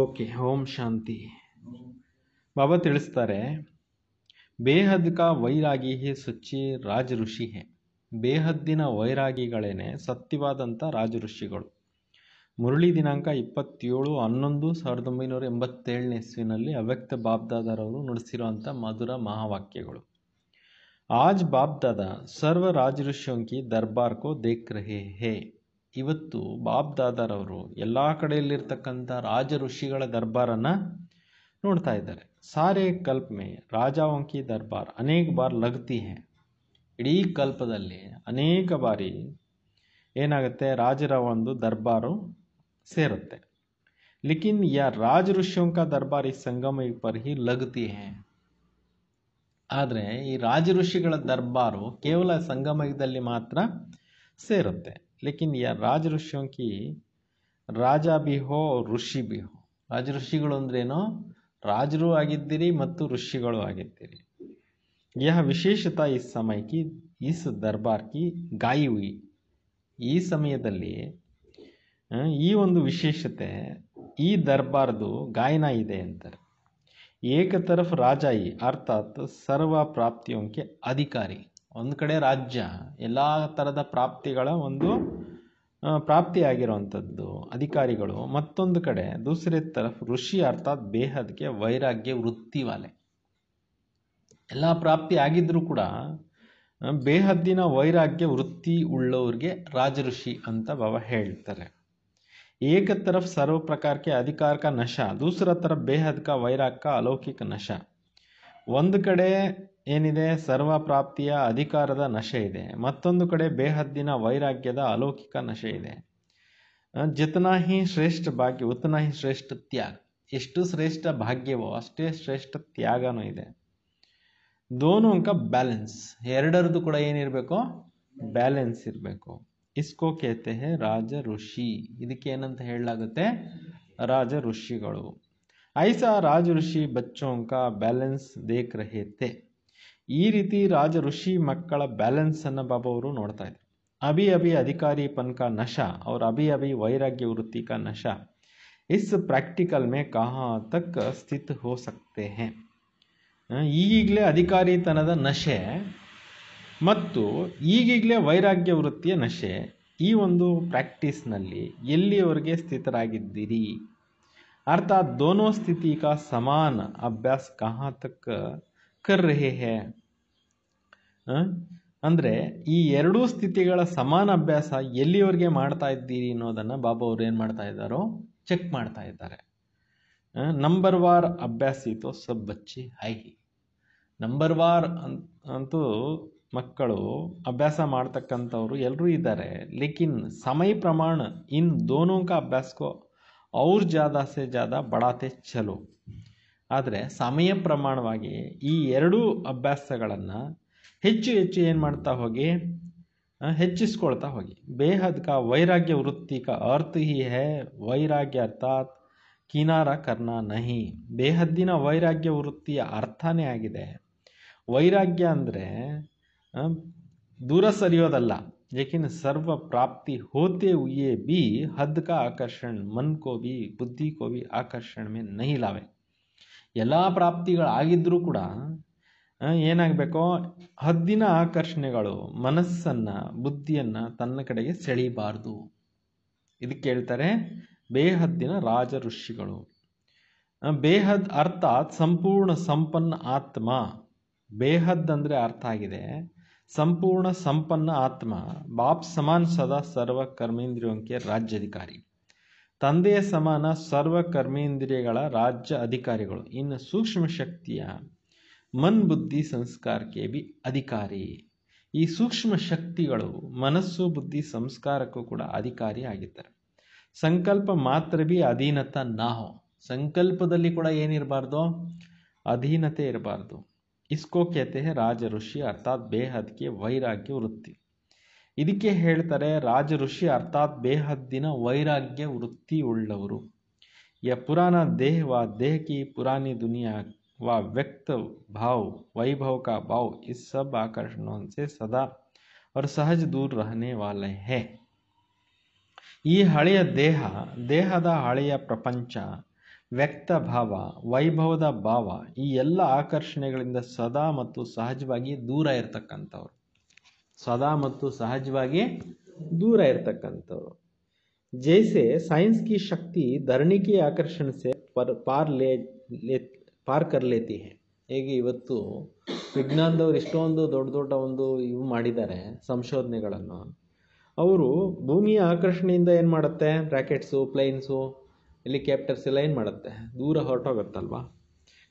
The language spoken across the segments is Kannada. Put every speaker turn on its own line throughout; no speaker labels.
ಓಕೆ ಓಂ ಶಾಂತಿ ಬಾಬಾ ತಿಳಿಸ್ತಾರೆ ಬೇಹದ್ ವೈರಾಗಿ ಹೇ ಸುಚ್ಚಿ ರಾಜ ಋಷಿ ಹೇ ಬೇಹದ್ದಿನ ವೈರಾಗಿಗಳೇನೆ ಸತ್ಯವಾದಂಥ ರಾಜ ಋಷಿಗಳು ಮುರಳಿ ದಿನಾಂಕ ಇಪ್ಪತ್ತೇಳು ಹನ್ನೊಂದು ಸಾವಿರದ ಒಂಬೈನೂರ ಎಂಬತ್ತೇಳನೇ ಇಸ್ವಿನಲ್ಲಿ ಅವ್ಯಕ್ತ ಬಾಬ್ದಾದಾರವರು ನುಡಿಸಿರುವಂಥ ಮಧುರ ಮಹಾವಾಕ್ಯಗಳು ಆಜ್ ಬಾಬ್ದಾದ ಸರ್ವ ರಾಜ ಋಷಿಯೊಂಕಿ ಕೋ ದೇಖ್ ರಹೇ ಹೇ ಇವತ್ತು ಬಾಬ್ ದಾದಾರವರು ಎಲ್ಲ ಕಡೆಯಲ್ಲಿರ್ತಕ್ಕಂಥ ರಾಜ ಋಷಿಗಳ ದರ್ಬಾರನ್ನು ನೋಡ್ತಾ ಇದ್ದಾರೆ ಸಾರೆ ಕಲ್ಪಮೆ ಮೇ ದರ್ಬಾರ್ ಅನೇಕ ಬಾರ್ ಲಗ್ತಿ ಹೇ ಇಡೀ ಕಲ್ಪದಲ್ಲಿ ಅನೇಕ ಬಾರಿ ಏನಾಗುತ್ತೆ ರಾಜರ ಒಂದು ದರ್ಬಾರು ಸೇರುತ್ತೆ ಲಿಕಿನ್ ಯಾ ರಾಜ ಋಷಿಯಂ ದರ್ಬಾರ್ ಈ ಸಂಗಮ ಪರ್ ಹಿ ಲಗ್ತಿ ಹೇ ಆದರೆ ಈ ರಾಜಋಷಿಗಳ ದರ್ಬಾರು ಕೇವಲ ಸಂಗಮದಲ್ಲಿ ಮಾತ್ರ ಸೇರುತ್ತೆ लेकिन ಯಾ ರಾಜ ಋಷ್ಯಂಕಿ ರಾಜ ಬಿ ಹೋ ಋಷಿ ಬಿ ಹೋ ರಾಜ ಋಷಿಗಳು ಅಂದ್ರೇನು ರಾಜರೂ ಆಗಿದ್ದೀರಿ ಮತ್ತು ಋಷಿಗಳು ಆಗಿದ್ದೀರಿ ಯಹ ವಿಶೇಷತಾ ಈ ಸಮಯಕ್ಕೆ ಇಸ್ ದರ್ಬಾರ್ಕಿ ಗಾಯುವಿ ಗಾಯಿ ಈ ಸಮಯದಲ್ಲಿ ಈ ಒಂದು ವಿಶೇಷತೆ ಈ ದರ್ಬಾರ್ದು ಗಾಯನ ಇದೆ ಅಂತಾರೆ ಏಕತರಫ್ ರಾಜಾಯಿ ಅರ್ಥಾತ್ ಸರ್ವ ಪ್ರಾಪ್ತಿಯೋಂಕೆ ಅಧಿಕಾರಿ ಒಂದು ಕಡೆ ರಾಜ್ಯ ಎಲ್ಲ ಥರದ ಪ್ರಾಪ್ತಿಗಳ ಒಂದು ಪ್ರಾಪ್ತಿಯಾಗಿರುವಂಥದ್ದು ಅಧಿಕಾರಿಗಳು ಮತ್ತೊಂದು ಕಡೆ ದೂಸರೆ ತರಫ್ ಋಷಿ ಅರ್ಥಾತ್ ಬೇಹದ್ಗೆ ವೈರಾಗ್ಯ ವೃತ್ತಿ ವಾಲೆ ಎಲ್ಲ ಪ್ರಾಪ್ತಿ ಆಗಿದ್ದರೂ ಕೂಡ ಬೇಹದ್ದಿನ ವೈರಾಗ್ಯ ವೃತ್ತಿ ಉಳ್ಳವ್ರಿಗೆ ರಾಜಋಷಿ ಅಂತ ಬಾಬಾ ಹೇಳ್ತಾರೆ ಏಕ ತರಫ್ ಸರ್ವ ಪ್ರಕಾರಕ್ಕೆ ಅಧಿಕಾರಕ ನಶ ದೂಸರ ತರಫ್ ಬೇಹದ್ಕ ವೈರಾಕ ಅಲೌಕಿಕ ನಶ ಒಂದು ಕಡೆ ಏನಿದೆ ಸರ್ವಪ್ರಾಪ್ತಿಯ ಅಧಿಕಾರದ ನಶೆ ಇದೆ ಮತ್ತೊಂದು ಕಡೆ ಬೇಹದ್ದಿನ ವೈರಾಗ್ಯದ ಅಲೌಕಿಕ ನಶೆ ಇದೆ ಜಿತನಾ ಹಿ ಶ್ರೇಷ್ಠ ಭಾಗ್ಯ ಉತ್ತನಾ ಹಿ ಶ್ರೇಷ್ಠ ತ್ಯಾಗ ಎಷ್ಟು ಶ್ರೇಷ್ಠ ಭಾಗ್ಯವೋ ಅಷ್ಟೇ ಶ್ರೇಷ್ಠ ತ್ಯಾಗನೂ ಇದೆ ದೋನು ಅಂಕ ಬ್ಯಾಲೆನ್ಸ್ ಎರಡರದ್ದು ಕೂಡ ಏನಿರಬೇಕು ಬ್ಯಾಲೆನ್ಸ್ ಇರಬೇಕು ಇಸ್ಕೋ ಕೇತೆ ರಾಜ ಋಷಿ ಇದಕ್ಕೆ ಏನಂತ ಹೇಳಲಾಗುತ್ತೆ ರಾಜ ಋಷಿಗಳು ಐಸಾ ರಾಜ ಋಷಿ ಅಂಕ ಬ್ಯಾಲೆನ್ಸ್ ದೇಖ್ ಈ ರೀತಿ ರಾಜ ಋಷಿ ಮಕ್ಕಳ ಅನ್ನ ಬಾಬಾ ಅವರು ನೋಡ್ತಾ ಇದ್ರು ಅಭಿ ಅಭಿ ಅಧಿಕಾರಿ ಪನ್ಕ ನಶ ಅವ್ರ ಅಭಿ ಅಭಿ ವೈರಾಗ್ಯ ವೃತ್ತಿ ನಶ ಇಸ್ ಪ್ರಾಕ್ಟಿಕಲ್ ಮೇ ಕಹಾ ತಕ್ ಸ್ಥಿತ್ ಹೋ ಸಕ್ತೆ ಹೇ ಈಗೀಗಲೇ ಅಧಿಕಾರಿತನದ ನಶೆ ಮತ್ತು ಈಗೀಗಲೇ ವೈರಾಗ್ಯ ವೃತ್ತಿಯ ನಶೆ ಈ ಒಂದು ಪ್ರಾಕ್ಟೀಸ್ನಲ್ಲಿ ಎಲ್ಲಿಯವರೆಗೆ ಸ್ಥಿತರಾಗಿದ್ದೀರಿ ಅರ್ಥಾತ್ ದೋನೋ ಸ್ಥಿತಿ ಕಾ ಸಮಾನ ಅಭ್ಯಾಸ ಕಹಾ ತಕ್ಕ ಕರ್ रहे ಹೇ ಅಂದರೆ ಈ ಎರಡೂ ಸ್ಥಿತಿಗಳ ಸಮಾನ ಅಭ್ಯಾಸ ಎಲ್ಲಿವರೆಗೆ ಮಾಡ್ತಾ ಇದ್ದೀರಿ ಅನ್ನೋದನ್ನು ಬಾಬು ಅವರು ಏನು ಮಾಡ್ತಾ ಇದ್ದಾರೋ ಚೆಕ್ ಮಾಡ್ತಾ ಇದ್ದಾರೆ ನಂಬರ್ ವಾರ್ ಇತ್ತು ಸಬ್ ಬಚ್ಚಿ ಹೈ ನಂಬರ್ ವಾರ್ ಅಂತೂ ಮಕ್ಕಳು ಅಭ್ಯಾಸ ಮಾಡ್ತಕ್ಕಂಥವ್ರು ಎಲ್ಲರೂ ಇದ್ದಾರೆ ಲೇಕಿನ್ ಸಮಯ ಪ್ರಮಾಣ ಇನ್ ದೋನೋಕ ಅಭ್ಯಾಸಕ್ಕೂ ಅವ್ರ ಜಾದಾ ಸೆ ಜಾದಾ ಬಡಾತೆ ಚಲೋ ಆದರೆ ಸಮಯ ಪ್ರಮಾಣವಾಗಿ ಈ ಎರಡೂ ಅಭ್ಯಾಸಗಳನ್ನು ಹೆಚ್ಚು ಹೆಚ್ಚು ಏನು ಮಾಡ್ತಾ ಹೋಗಿ ಹೆಚ್ಚಿಸ್ಕೊಳ್ತಾ ಹೋಗಿ ಬೇಹದ್ಕ ವೈರಾಗ್ಯ ವೃತ್ತಿಕ ಅರ್ಥ ಹಿ ಹೇ ವೈರಾಗ್ಯ ಅರ್ಥಾತ್ ಕಿನಾರ ಕರ್ಣ ನಹಿ ಬೇಹದ್ದಿನ ವೈರಾಗ್ಯ ವೃತ್ತಿಯ ಅರ್ಥನೇ ಆಗಿದೆ ವೈರಾಗ್ಯ ಅಂದರೆ ದೂರ ಸರಿಯೋದಲ್ಲ ಯಾಕಿನ ಸರ್ವ ಪ್ರಾಪ್ತಿ ಹೋತೆ ಉಯ್ಯೇ ಬಿ ಹದ್ಕ ಆಕರ್ಷಣೆ आकर्षण मन ಬುದ್ಧಿ भी बुद्धि ನಹಿಲಾವೆ ಮೇ ನಹಿ ಲಾವೆ ಎಲ್ಲ ಪ್ರಾಪ್ತಿಗಳಾಗಿದ್ದರೂ ಕೂಡ ಏನಾಗಬೇಕು ಹದ್ದಿನ ಆಕರ್ಷಣೆಗಳು ಮನಸ್ಸನ್ನು ಬುದ್ಧಿಯನ್ನು ತನ್ನ ಕಡೆಗೆ ಸೆಳೀಬಾರ್ದು ಇದಕ್ಕೆ ಹೇಳ್ತಾರೆ ಬೇಹದ್ದಿನ ರಾಜ ಋಷಿಗಳು ಬೇಹದ್ ಅರ್ಥ ಸಂಪೂರ್ಣ ಸಂಪನ್ನ ಆತ್ಮ ಬೇಹದ್ ಅಂದರೆ ಅರ್ಥ ಆಗಿದೆ ಸಂಪೂರ್ಣ ಸಂಪನ್ನ ಆತ್ಮ ಬಾಪ್ ಸಮಾನ್ ಸದಾ ಸರ್ವ ಕರ್ಮೇಂದ್ರಿಯಂಕೆ ರಾಜ್ಯಾಧಿಕಾರಿ ತಂದೆಯ ಸಮಾನ ಸರ್ವ ಕರ್ಮೇಂದ್ರಿಯಗಳ ರಾಜ್ಯ ಅಧಿಕಾರಿಗಳು ಇನ್ನು ಸೂಕ್ಷ್ಮ ಶಕ್ತಿಯ ಮನ್ ಬುದ್ಧಿ ಸಂಸ್ಕಾರಕ್ಕೆ ಬಿ ಅಧಿಕಾರಿ ಈ ಸೂಕ್ಷ್ಮ ಶಕ್ತಿಗಳು ಮನಸ್ಸು ಬುದ್ಧಿ ಸಂಸ್ಕಾರಕ್ಕೂ ಕೂಡ ಅಧಿಕಾರಿ ಆಗಿದ್ದಾರೆ ಸಂಕಲ್ಪ ಮಾತ್ರ ಬಿ ಅಧೀನತ ನಾಹೋ ಸಂಕಲ್ಪದಲ್ಲಿ ಕೂಡ ಏನಿರಬಾರ್ದು ಅಧೀನತೆ ಇರಬಾರ್ದು ಇಸ್ಕೋ ಕೇತೆ ರಾಜ ಋಷಿ ಅರ್ಥಾತ್ ಬೇಹದ್ಕೆ ವೈರಾಗ್ಯ ವೃತ್ತಿ ಇದಕ್ಕೆ ಹೇಳ್ತಾರೆ ರಾಜ ಋಷಿ ಅರ್ಥಾತ್ ಬೇಹದ್ದಿನ ವೈರಾಗ್ಯ ವೃತ್ತಿ ಉಳ್ಳವರು ಯ ಪುರಾಣ ದೇಹ ವ ದೇಹಕಿ ಪುರಾಣಿ ದುನಿಯಾ ವಾ ವ್ಯಕ್ತ ಭಾವ್ ವೈಭವ ಕಾ ಭಾವ್ ಈ ಸಬ್ ಆಕರ್ಷಣ ಸದಾ ಸದಾ ಸಹಜ सहज ದೂರ रहने ಹೇ ಈ ಹಳೆಯ ದೇಹ ದೇಹದ ಹಳೆಯ ಪ್ರಪಂಚ ವ್ಯಕ್ತ ಭಾವ ವೈಭವದ ಭಾವ ಈ ಎಲ್ಲ ಆಕರ್ಷಣೆಗಳಿಂದ ಸದಾ ಮತ್ತು ಸಹಜವಾಗಿ ದೂರ ಇರತಕ್ಕಂಥವ್ರು ಸದಾ ಮತ್ತು ಸಹಜವಾಗಿ ದೂರ ಇರತಕ್ಕಂಥವ್ರು ಜೈಸೆ ಸೈನ್ಸ್ ಕಿ ಶಕ್ತಿ ಧರಣಿಕೆ ಆಕರ್ಷಣೆ ಪರ್ ಪಾರ್ ಲೇ ಪಾರ್ ಕರ್ಲೇತಿ ಹೇಗೆ ಇವತ್ತು ವಿಜ್ಞಾನದವ್ರು ಇಷ್ಟೊಂದು ದೊಡ್ಡ ದೊಡ್ಡ ಒಂದು ಇವು ಮಾಡಿದ್ದಾರೆ ಸಂಶೋಧನೆಗಳನ್ನು ಅವರು ಭೂಮಿಯ ಆಕರ್ಷಣೆಯಿಂದ ಏನು ಮಾಡುತ್ತೆ ರ್ಯಾಕೆಟ್ಸು ಪ್ಲೇನ್ಸು ಹೆಲಿಕ್ಯಾಪ್ಟರ್ಸ್ ಎಲ್ಲ ಏನು ಮಾಡುತ್ತೆ ದೂರ ಹೊರಟೋಗತ್ತಲ್ವಾ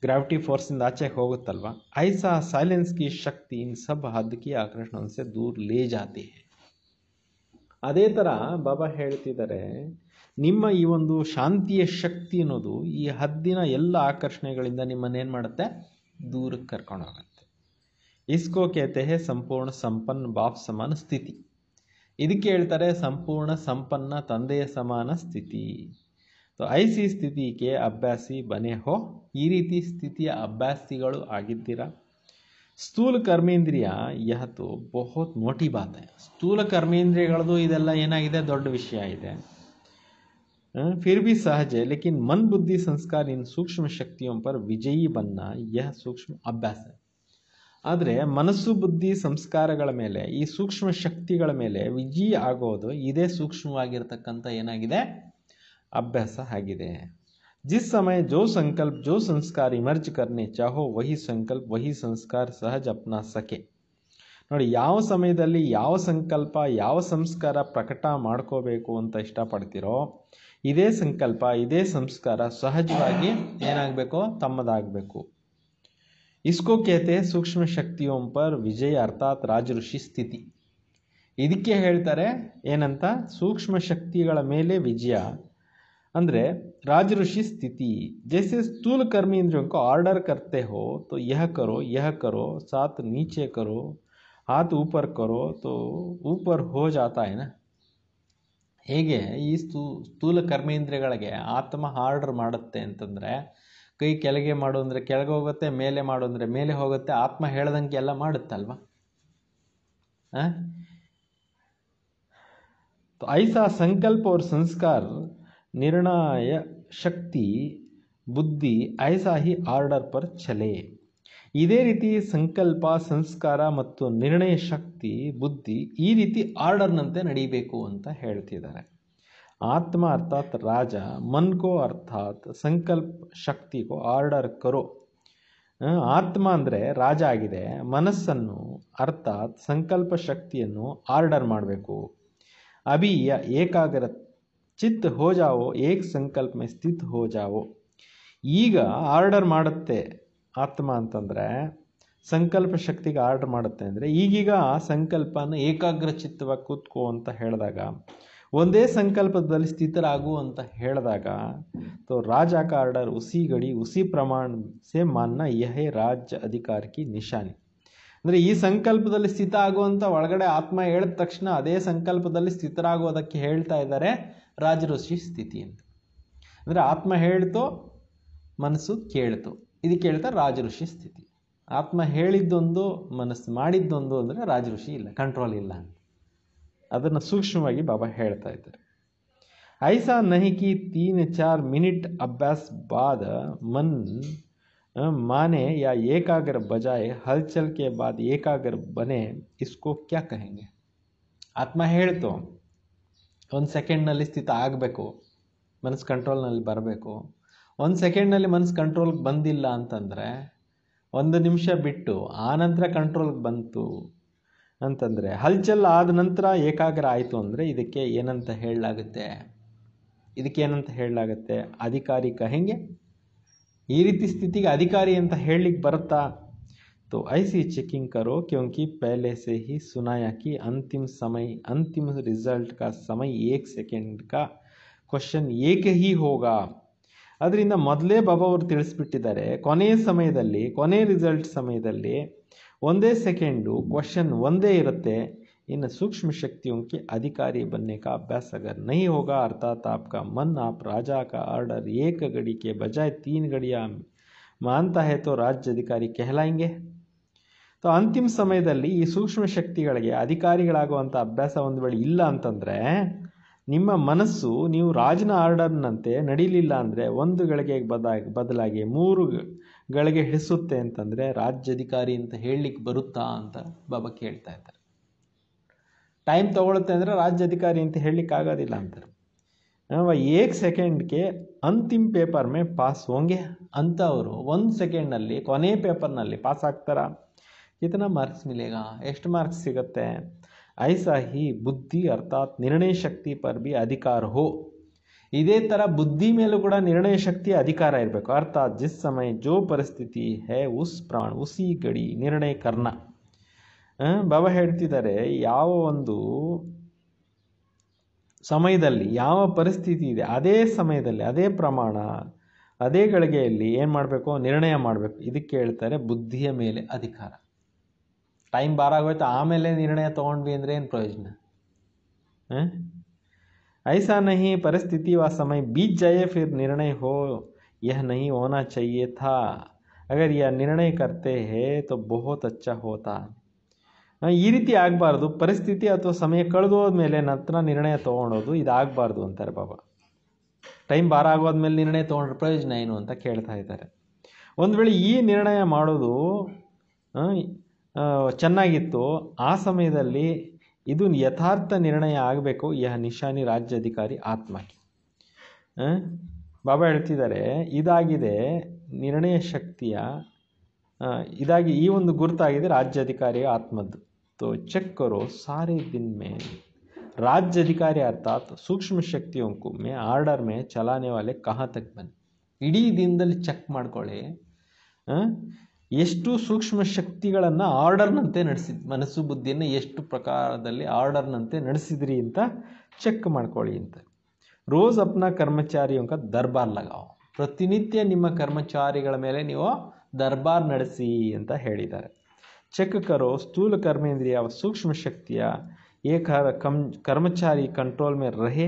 ಗ್ರಾವಿಟಿ ಫೋರ್ಸಿಂದ ಆಚೆ ಆಚೆಗೆ ಹೋಗುತ್ತಲ್ವ ಐಸಾ साइलेंस ಶಕ್ತಿ ಇನ್ ಸಬ್ ಹದ್ ಕಿ ಆಕರ್ಷಣ ಲೇ ಜಾತಿ ಅದೇ ಥರ ಬಾಬಾ ಹೇಳ್ತಿದ್ದಾರೆ ನಿಮ್ಮ ಈ ಒಂದು ಶಾಂತಿಯ ಶಕ್ತಿ ಅನ್ನೋದು ಈ ಹದ್ದಿನ ಎಲ್ಲ ಆಕರ್ಷಣೆಗಳಿಂದ ನಿಮ್ಮನ್ನೇನು ಮಾಡುತ್ತೆ ದೂರಕ್ಕೆ ಕರ್ಕೊಂಡೋಗುತ್ತೆ ಇಸ್ಕೋ ಕೇತೆಹೆ ಸಂಪೂರ್ಣ ಸಂಪನ್ನ ಬಾಪ್ ಸಮಾನ ಸ್ಥಿತಿ ಇದಕ್ಕೆ ಹೇಳ್ತಾರೆ ಸಂಪೂರ್ಣ ಸಂಪನ್ನ ತಂದೆಯ ಸಮಾನ ಸ್ಥಿತಿ ಸೊ ಐ ಸಿ ಕೆ ಅಭ್ಯಾಸಿ ಬನೆ ಹೋ ಈ ರೀತಿ ಸ್ಥಿತಿಯ ಅಭ್ಯಾಸಿಗಳು ಆಗಿದ್ದೀರಾ ಸ್ಥೂಲ ಕರ್ಮೇಂದ್ರಿಯ ಯಹತು ಬಹುತ್ ಮೋಟಿ ಬಾತೆ ಸ್ಥೂಲ ಕರ್ಮೇಂದ್ರಿಯಗಳದು ಇದೆಲ್ಲ ಏನಾಗಿದೆ ದೊಡ್ಡ ವಿಷಯ ಇದೆ ಫಿರ್ भी ಸಹಜ ಲೇಕಿನ್ ಮನ್ ಬುದ್ಧಿ ಸಂಸ್ಕಾರ ಇನ್ ಸೂಕ್ಷ್ಮ सूक्ष्म ವಿಜಯಿ पर विजयी ಸೂಕ್ಷ್ಮ ಅಭ್ಯಾಸ ಆದರೆ ಮನಸ್ಸು ಬುದ್ಧಿ ಸಂಸ್ಕಾರಗಳ ಮೇಲೆ ಈ ಸೂಕ್ಷ್ಮ ಶಕ್ತಿಗಳ ಮೇಲೆ ವಿಜಯಿ ಆಗೋದು ಇದೇ ಸೂಕ್ಷ್ಮವಾಗಿರ್ತಕ್ಕಂಥ ಏನಾಗಿದೆ अभ्यास ಆಗಿದೆ जिस समय जो संकल्प जो संस्कार इमर्ज करने चाहो वही संकल्प वही संस्कार सहज अपना सके ನೋಡಿ ಯಾವ ಸಮಯದಲ್ಲಿ ಯಾವ ಸಂಕಲ್ಪ ಯಾವ ಸಂಸ್ಕಾರ ಪ್ರಕಟ ಮಾಡ್ಕೋಬೇಕು ಅಂತ ಇಷ್ಟಪಡ್ತೀರೋ ಇದೇ ಸಂಕಲ್ಪ ಇದೇ ಸಂಸ್ಕಾರ ಸಹಜವಾಗಿ ಏನಾಗಬೇಕು ತಮ್ಮದಾಗಬೇಕು ಇಸ್ಕೋ ಕೇತೆ ಸೂಕ್ಷ್ಮ ಶಕ್ತಿಯೊಂಪರ್ ವಿಜಯ ಅರ್ಥಾತ್ ರಾಜಋಷಿ ಸ್ಥಿತಿ ಇದಕ್ಕೆ ಹೇಳ್ತಾರೆ ಏನಂತ ಸೂಕ್ಷ್ಮ ಶಕ್ತಿಗಳ ಮೇಲೆ ವಿಜಯ ಅಂದ್ರೆ ರಾಜಋಷಿ ಸ್ಥಿತಿ ᱡᱮᱥᱮಸ್ ಸ್ಥೂಲ ಕರ್ಮेन्द्रियಂಕೋ ಆರ್ಡರ್ ಕರ್ತೆ ಹೋ ತೋ યಹ ಕರೋ ಯಹ ಕರೋ ಸಾತ್ ನೀಚೆ ಕರೋ हात उपर ಕರೋ ತೋ उपर ಹೋ ಜಾತಾ ಹೈ ನಾ ಹೇಗೆ ಈ ಸ್ಥೂಲ ಕರ್ಮेन्द्रियಗಳಿಗೆ ಆತ್ಮ ಆರ್ಡರ್ ಮಾಡುತ್ತೆ ಅಂತಂದ್ರೆ ಕೈ ಕೆಳಗೆ ಮಾಡು ಅಂದ್ರೆ ಕೆಳಗೆ ಹೋಗುತ್ತೆ ಮೇಲೆ ಮಾಡು ಅಂದ್ರೆ ಮೇಲೆ ಹೋಗುತ್ತೆ ಆತ್ಮ ಹೇಳದಂಗೆ ಎಲ್ಲ ಮಾಡುತ್ತೆ ಅಲ್ವಾ ಹ್ಮ್ ತೋ ಐಸಾ ಸಂಕಲ್ಪ اور ಸಂસ્કાર ನಿರ್ಣಯ ಶಕ್ತಿ ಬುದ್ಧಿ ಐಸಾಹಿ ಆರ್ಡರ್ ಪರ್ ಚಲೆ ಇದೇ ರೀತಿ ಸಂಕಲ್ಪ ಸಂಸ್ಕಾರ ಮತ್ತು ನಿರ್ಣಯ ಶಕ್ತಿ ಬುದ್ಧಿ ಈ ರೀತಿ ಆರ್ಡರ್ನಂತೆ ನಡೀಬೇಕು ಅಂತ ಹೇಳ್ತಿದ್ದಾರೆ ಆತ್ಮ ಅರ್ಥಾತ್ ರಾಜ ಮನ್ಕೋ ಅರ್ಥಾತ್ ಸಂಕಲ್ಪ ಶಕ್ತಿಗೋ ಆರ್ಡರ್ ಕರೋ ಆತ್ಮ ಅಂದರೆ ರಾಜ ಆಗಿದೆ ಮನಸ್ಸನ್ನು ಅರ್ಥಾತ್ ಸಂಕಲ್ಪ ಶಕ್ತಿಯನ್ನು ಆರ್ಡರ್ ಮಾಡಬೇಕು ಅಭಿಯ ಏಕಾಗ್ರ ಚಿತ್ತ ಹೋ ಜಾವೋ ಏಕ ಸಂಕಲ್ಪ ಸ್ಥಿತ್ ಹೋ ಜಾವೋ ಈಗ ಆರ್ಡರ್ ಮಾಡುತ್ತೆ ಆತ್ಮ ಅಂತಂದರೆ ಸಂಕಲ್ಪ ಶಕ್ತಿಗೆ ಆರ್ಡರ್ ಮಾಡುತ್ತೆ ಅಂದರೆ ಈಗೀಗ ಆ ಸಂಕಲ್ಪನ ಏಕಾಗ್ರ ಚಿತ್ತವಾಗಿ ಕೂತ್ಕೋ ಅಂತ ಹೇಳಿದಾಗ ಒಂದೇ ಸಂಕಲ್ಪದಲ್ಲಿ ಸ್ಥಿತರಾಗು ಅಂತ ಹೇಳಿದಾಗ ತೋ ರಾಜ ಕಾರ್ಡರ್ ಆರ್ಡರ್ ಉಸಿ ಗಡಿ ಉಸಿ ಪ್ರಮಾಣ ಸೆ ಮಾನ್ನ ಯಹೇ ರಾಜ್ಯ ಅಧಿಕಾರಕ್ಕೆ ನಿಶಾನೆ ಅಂದರೆ ಈ ಸಂಕಲ್ಪದಲ್ಲಿ ಸ್ಥಿತ ಆಗುವಂಥ ಒಳಗಡೆ ಆತ್ಮ ಹೇಳಿದ ತಕ್ಷಣ ಅದೇ ಸಂಕಲ್ಪದಲ್ಲಿ ಸ್ಥಿತರಾಗುವುದಕ್ಕೆ ಹೇಳ್ತಾ ಇದ್ದಾರೆ ರಾಜಋಷಿ ಸ್ಥಿತಿ ಅಂದ್ರೆ ಆತ್ಮ ಹೇಳ್ತೋ ಮನಸು ಕೇಳ್ತೋ ಇದು ಹೇಳ್ತಾರೆ ರಾಜಋಷಿ ಸ್ಥಿತಿ ಆತ್ಮ ಹೇಳಿದೊಂದೆ ಮನಸ್ ಮಾಡಿದೊಂದೆ ಅಂದ್ರೆ ರಾಜಋಷಿ ಇಲ್ಲ ಕಂಟ್ರೋಲ್ ಇಲ್ಲ ಅದನ್ನ ಸೂಕ್ಷ್ಮವಾಗಿ ಬಾಬಾ ಹೇಳ್ತಾ ಇದ್ದಾರೆ ಐಸಾ ನಹಿ ಕಿ 3 4 ಮಿನಿಟ್ ಅಭ್ಯಾಸ ಬಾದ ಮನ್ ಮಾನೆ ಯ ಏಕಾಗ್ರ ಬಜಾಯೆ हलचल ಕೇ ಬಾದ ಏಕಾಗ್ರ ಬನೆ इसको क्या कहेंगे ಆತ್ಮ ಹೇಳ್ತೋ ಒಂದು ಸೆಕೆಂಡ್ನಲ್ಲಿ ಸ್ಥಿತ ಆಗಬೇಕು ಮನಸ್ಸು ಕಂಟ್ರೋಲ್ನಲ್ಲಿ ಬರಬೇಕು ಒಂದು ಸೆಕೆಂಡ್ನಲ್ಲಿ ಮನಸ್ಸು ಕಂಟ್ರೋಲ್ಗೆ ಬಂದಿಲ್ಲ ಅಂತಂದರೆ ಒಂದು ನಿಮಿಷ ಬಿಟ್ಟು ಆನಂತರ ಕಂಟ್ರೋಲ್ಗೆ ಬಂತು ಅಂತಂದರೆ ಹಲ್ಚಲ್ ಆದ ನಂತರ ಏಕಾಗ್ರ ಆಯಿತು ಅಂದರೆ ಇದಕ್ಕೆ ಏನಂತ ಹೇಳಲಾಗುತ್ತೆ ಇದಕ್ಕೆ ಏನಂತ ಹೇಳಲಾಗುತ್ತೆ ಅಧಿಕಾರಿಕ ಹೇಗೆ ಈ ರೀತಿ ಸ್ಥಿತಿಗೆ ಅಧಿಕಾರಿ ಅಂತ ಹೇಳಲಿಕ್ಕೆ ಬರುತ್ತಾ तो ऐसी चेकिंग करो क्योंकि पहले से ही सुनाया कि अंतिम समय अंतिम रिजल्ट का समय एक सेकेंड का क्वेश्चन एक ही होगा ಅದರಿಂದ ಮೊದಲೇ बाबा ಅವರು ತಿಳಿಸ್ಬಿಟ್ಟಿದ್ದಾರೆ ಕೊನೆಯ ಸಮಯದಲ್ಲಿ ಕೊನೆ समय ಸಮಯದಲ್ಲಿ ಒಂದೇ ಸೆಕೆಂಡು ಕ್ವಶನ್ ಒಂದೇ इन सूक्ष्म शक्तियों के अधिकारी बनने का अभ्यास अगर नहीं होगा अर्थात आपका मन आप राजा का ऑर्डर एक घड़ी के बजाय तीन घड़िया मानता है तो राज्य अधिकारी कहलाएंगे ಸೊ ಅಂತಿಮ ಸಮಯದಲ್ಲಿ ಈ ಸೂಕ್ಷ್ಮ ಶಕ್ತಿಗಳಿಗೆ ಅಧಿಕಾರಿಗಳಾಗುವಂಥ ಅಭ್ಯಾಸ ಒಂದು ವೇಳೆ ಇಲ್ಲ ಅಂತಂದರೆ ನಿಮ್ಮ ಮನಸ್ಸು ನೀವು ರಾಜನ ಆರ್ಡರ್ನಂತೆ ನಡೀಲಿಲ್ಲ ಅಂದರೆ ಒಂದು ಗಳಿಗೆ ಬದಲಾಗಿ ಮೂರು ಗಳಿಗೆ ಹಿಡಿಸುತ್ತೆ ಅಂತಂದರೆ ಅಧಿಕಾರಿ ಅಂತ ಹೇಳಲಿಕ್ಕೆ ಬರುತ್ತಾ ಅಂತ ಬಾಬಾ ಕೇಳ್ತಾ ಇದ್ದಾರೆ ಟೈಮ್ ತಗೊಳುತ್ತೆ ಅಂದರೆ ಅಧಿಕಾರಿ ಅಂತ ಹೇಳಲಿಕ್ಕೆ ಆಗೋದಿಲ್ಲ ಅಂತಾರೆ ನಾವು ಏಕ್ ಸೆಕೆಂಡ್ಗೆ ಅಂತಿಮ ಪೇಪರ್ ಮೇ ಪಾಸ್ ಹೋಂಗೆ ಅಂತ ಅವರು ಒಂದು ಸೆಕೆಂಡ್ನಲ್ಲಿ ಕೊನೆ ಪೇಪರ್ನಲ್ಲಿ ಪಾಸ್ ಆಗ್ತಾರಾ कितना मार्क्स मिलेगा ಎಷ್ಟು ಮಾರ್ಕ್ಸ್ ಸಿಗುತ್ತೆ ಐಸಾ ಹಿ ಬುದ್ಧಿ ಅರ್ಥಾತ್ ನಿರ್ಣಯ ಶಕ್ತಿ ಪರ್ ಬಿ ಅಧಿಕಾರ ಹೋ ಇದೇ ಥರ ಬುದ್ಧಿ ಮೇಲೂ ಕೂಡ ನಿರ್ಣಯ ಶಕ್ತಿ ಅಧಿಕಾರ ಇರಬೇಕು ಅರ್ಥಾತ್ ಜಿಸ್ ಸಮಯ ಜೋ ಪರಿಸ್ಥಿತಿ ಹೇ ಉಸ್ ಪ್ರಾಣ್ ಉಸಿ ಗಡಿ ನಿರ್ಣಯ ಕರ್ಣ ಬಾಬಾ ಹೇಳ್ತಿದ್ದಾರೆ ಯಾವ ಒಂದು ಸಮಯದಲ್ಲಿ ಯಾವ ಪರಿಸ್ಥಿತಿ ಇದೆ ಅದೇ ಸಮಯದಲ್ಲಿ ಅದೇ ಪ್ರಮಾಣ ಅದೇ ಗಳಿಗೆಯಲ್ಲಿ ಏನು ಮಾಡಬೇಕು ನಿರ್ಣಯ ಮಾಡಬೇಕು ಇದಕ್ಕೆ ಹೇಳ್ತಾರೆ ಬುದ್ಧಿಯ ಮೇಲೆ ಅಧಿಕಾರ ಟೈಮ್ ಬಾರಾಗೋಯ್ತು ಆಮೇಲೆ ನಿರ್ಣಯ ತೊಗೊಂಡ್ವಿ ಅಂದರೆ ಏನು ಪ್ರಯೋಜನ ಹಾಂ ಐಸಾ ಪರಿಸ್ಥಿತಿ ವಾ ಸಮಯ ಸಮಯ ಜಯ ಫಿರ್ ನಿರ್ಣಯ ಹೋ हो यह ಓನಾ होना ಥಾ ಅಗರ್ अगर ನಿರ್ಣಯ ನಿರ್ಣಯ ಹೇ हैं तो बहुत अच्छा होता ಈ ರೀತಿ ಆಗಬಾರ್ದು ಪರಿಸ್ಥಿತಿ ಅಥವಾ ಸಮಯ ಕಳೆದು ಹೋದ್ಮೇಲೆ ನಂತರ ನಿರ್ಣಯ ತೊಗೊಂಡೋದು ಇದಾಗಬಾರ್ದು ಅಂತಾರೆ ಬಾಬಾ ಟೈಮ್ ಬಾರ ಆಗೋದ್ಮೇಲೆ ನಿರ್ಣಯ ತೊಗೊಂಡ್ರೆ ಪ್ರಯೋಜನ ಏನು ಅಂತ ಕೇಳ್ತಾ ಇದ್ದಾರೆ ಒಂದು ವೇಳೆ ಈ ನಿರ್ಣಯ ಮಾಡೋದು ಚೆನ್ನಾಗಿತ್ತು ಆ ಸಮಯದಲ್ಲಿ ಇದು ಯಥಾರ್ಥ ನಿರ್ಣಯ ಆಗಬೇಕು ಯಹ ನಿಶಾನಿ ರಾಜ್ಯಾಧಿಕಾರಿ ಆತ್ಮಕ್ಕೆ ಬಾಬಾ ಹೇಳ್ತಿದ್ದಾರೆ ಇದಾಗಿದೆ ನಿರ್ಣಯ ಶಕ್ತಿಯ ಇದಾಗಿ ಈ ಒಂದು ಗುರುತಾಗಿದೆ ರಾಜ್ಯಾಧಿಕಾರಿ ಆತ್ಮದ್ದು ತೋ ಚಕ್ಕರು ಮೇ ರಾಜ್ಯ ರಾಜ್ಯಾಧಿಕಾರಿ ಅರ್ಥಾತ್ ಸೂಕ್ಷ್ಮ ಶಕ್ತಿಯೊಂಕು ಮೇ ಆರ್ಡರ್ ಮೇ ಚಲಾನೆ ವಾಲೆ ಕಹ ತಕ್ ಬನ್ನಿ ಇಡೀ ದಿನದಲ್ಲಿ ಚೆಕ್ ಮಾಡ್ಕೊಳ್ಳಿ ಎಷ್ಟು ಸೂಕ್ಷ್ಮ ಶಕ್ತಿಗಳನ್ನು ಆರ್ಡರ್ನಂತೆ ನಡೆಸಿದ ಮನಸ್ಸು ಬುದ್ಧಿಯನ್ನು ಎಷ್ಟು ಪ್ರಕಾರದಲ್ಲಿ ಆರ್ಡರ್ನಂತೆ ನಡೆಸಿದ್ರಿ ಅಂತ ಚೆಕ್ ಮಾಡ್ಕೊಳ್ಳಿ ಅಂತ ರೋಸ್ ಅಪ್ನ ಕರ್ಮಚಾರಿಯೋ ದರ್ಬಾರ್ ಲಗಾವ್ ಪ್ರತಿನಿತ್ಯ ನಿಮ್ಮ ಕರ್ಮಚಾರಿಗಳ ಮೇಲೆ ನೀವು ದರ್ಬಾರ್ ನಡೆಸಿ ಅಂತ ಹೇಳಿದ್ದಾರೆ ಚೆಕ್ ಕರೋ ಸ್ಥೂಲ ಕರ್ಮೇಂದ್ರಿಯ ಸೂಕ್ಷ್ಮ ಶಕ್ತಿಯ ಏಕ ಕಂ ಕರ್ಮಚಾರಿ ಕಂಟ್ರೋಲ್ ಮೇಲೆ ರಹೆ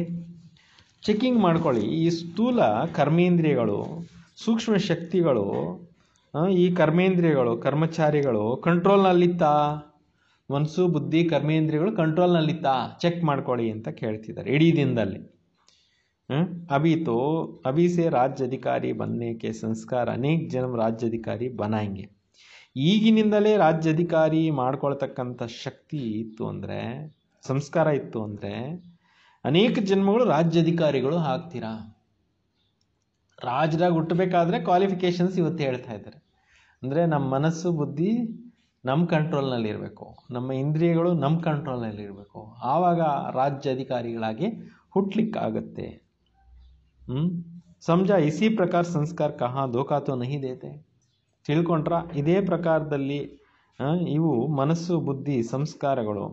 ಚೆಕಿಂಗ್ ಮಾಡ್ಕೊಳ್ಳಿ ಈ ಸ್ಥೂಲ ಕರ್ಮೇಂದ್ರಿಯಗಳು ಸೂಕ್ಷ್ಮ ಶಕ್ತಿಗಳು ಈ ಕರ್ಮೇಂದ್ರಿಯಗಳು ಕರ್ಮಚಾರಿಗಳು ಕಂಟ್ರೋಲ್ನಲ್ಲಿತ್ತಾ ಮನಸ್ಸು ಬುದ್ಧಿ ಕರ್ಮೇಂದ್ರಿಯಗಳು ಕಂಟ್ರೋಲ್ನಲ್ಲಿತ್ತಾ ಚೆಕ್ ಮಾಡ್ಕೊಳ್ಳಿ ಅಂತ ಕೇಳ್ತಿದ್ದಾರೆ ಇಡೀ ದಿನದಲ್ಲಿ ಅಭಿ ತೋ ಅಭಿ ರಾಜ್ಯಾಧಿಕಾರಿ ಬನ್ನೇಕೆ ಸಂಸ್ಕಾರ ಅನೇಕ ಜನ ರಾಜ್ಯಾಧಿಕಾರಿ ಬನಾಂಗೆ ಈಗಿನಿಂದಲೇ ರಾಜ್ಯಾಧಿಕಾರಿ ಮಾಡ್ಕೊಳ್ತಕ್ಕಂಥ ಶಕ್ತಿ ಇತ್ತು ಅಂದರೆ ಸಂಸ್ಕಾರ ಇತ್ತು ಅಂದರೆ ಅನೇಕ ಜನ್ಮಗಳು ರಾಜ್ಯಾಧಿಕಾರಿಗಳು ಆಗ್ತೀರಾ ರಾಜರಾಗಿ ಹುಟ್ಟಬೇಕಾದ್ರೆ ಕ್ವಾಲಿಫಿಕೇಷನ್ಸ್ ಇವತ್ತು ಹೇಳ್ತಾ ಇದ್ದಾರೆ ಅಂದರೆ ನಮ್ಮ ಮನಸ್ಸು ಬುದ್ಧಿ ನಮ್ಮ ಕಂಟ್ರೋಲ್ನಲ್ಲಿ ಇರಬೇಕು ನಮ್ಮ ಇಂದ್ರಿಯಗಳು ನಮ್ಮ ಕಂಟ್ರೋಲ್ನಲ್ಲಿ ಇರಬೇಕು ಆವಾಗ ರಾಜ್ಯಾಧಿಕಾರಿಗಳಾಗಿ ಹುಟ್ಟಲಿಕ್ಕಾಗತ್ತೆ ಹ್ಞೂ ಸಮಜ ಇಸಿ ಪ್ರಕಾರ ಸಂಸ್ಕಾರ ಕಹ ದೋಖಾತು ನಹಿದೇತೆ ತಿಳ್ಕೊಂಡ್ರ ಇದೇ ಪ್ರಕಾರದಲ್ಲಿ ಇವು ಮನಸ್ಸು ಬುದ್ಧಿ ಸಂಸ್ಕಾರಗಳು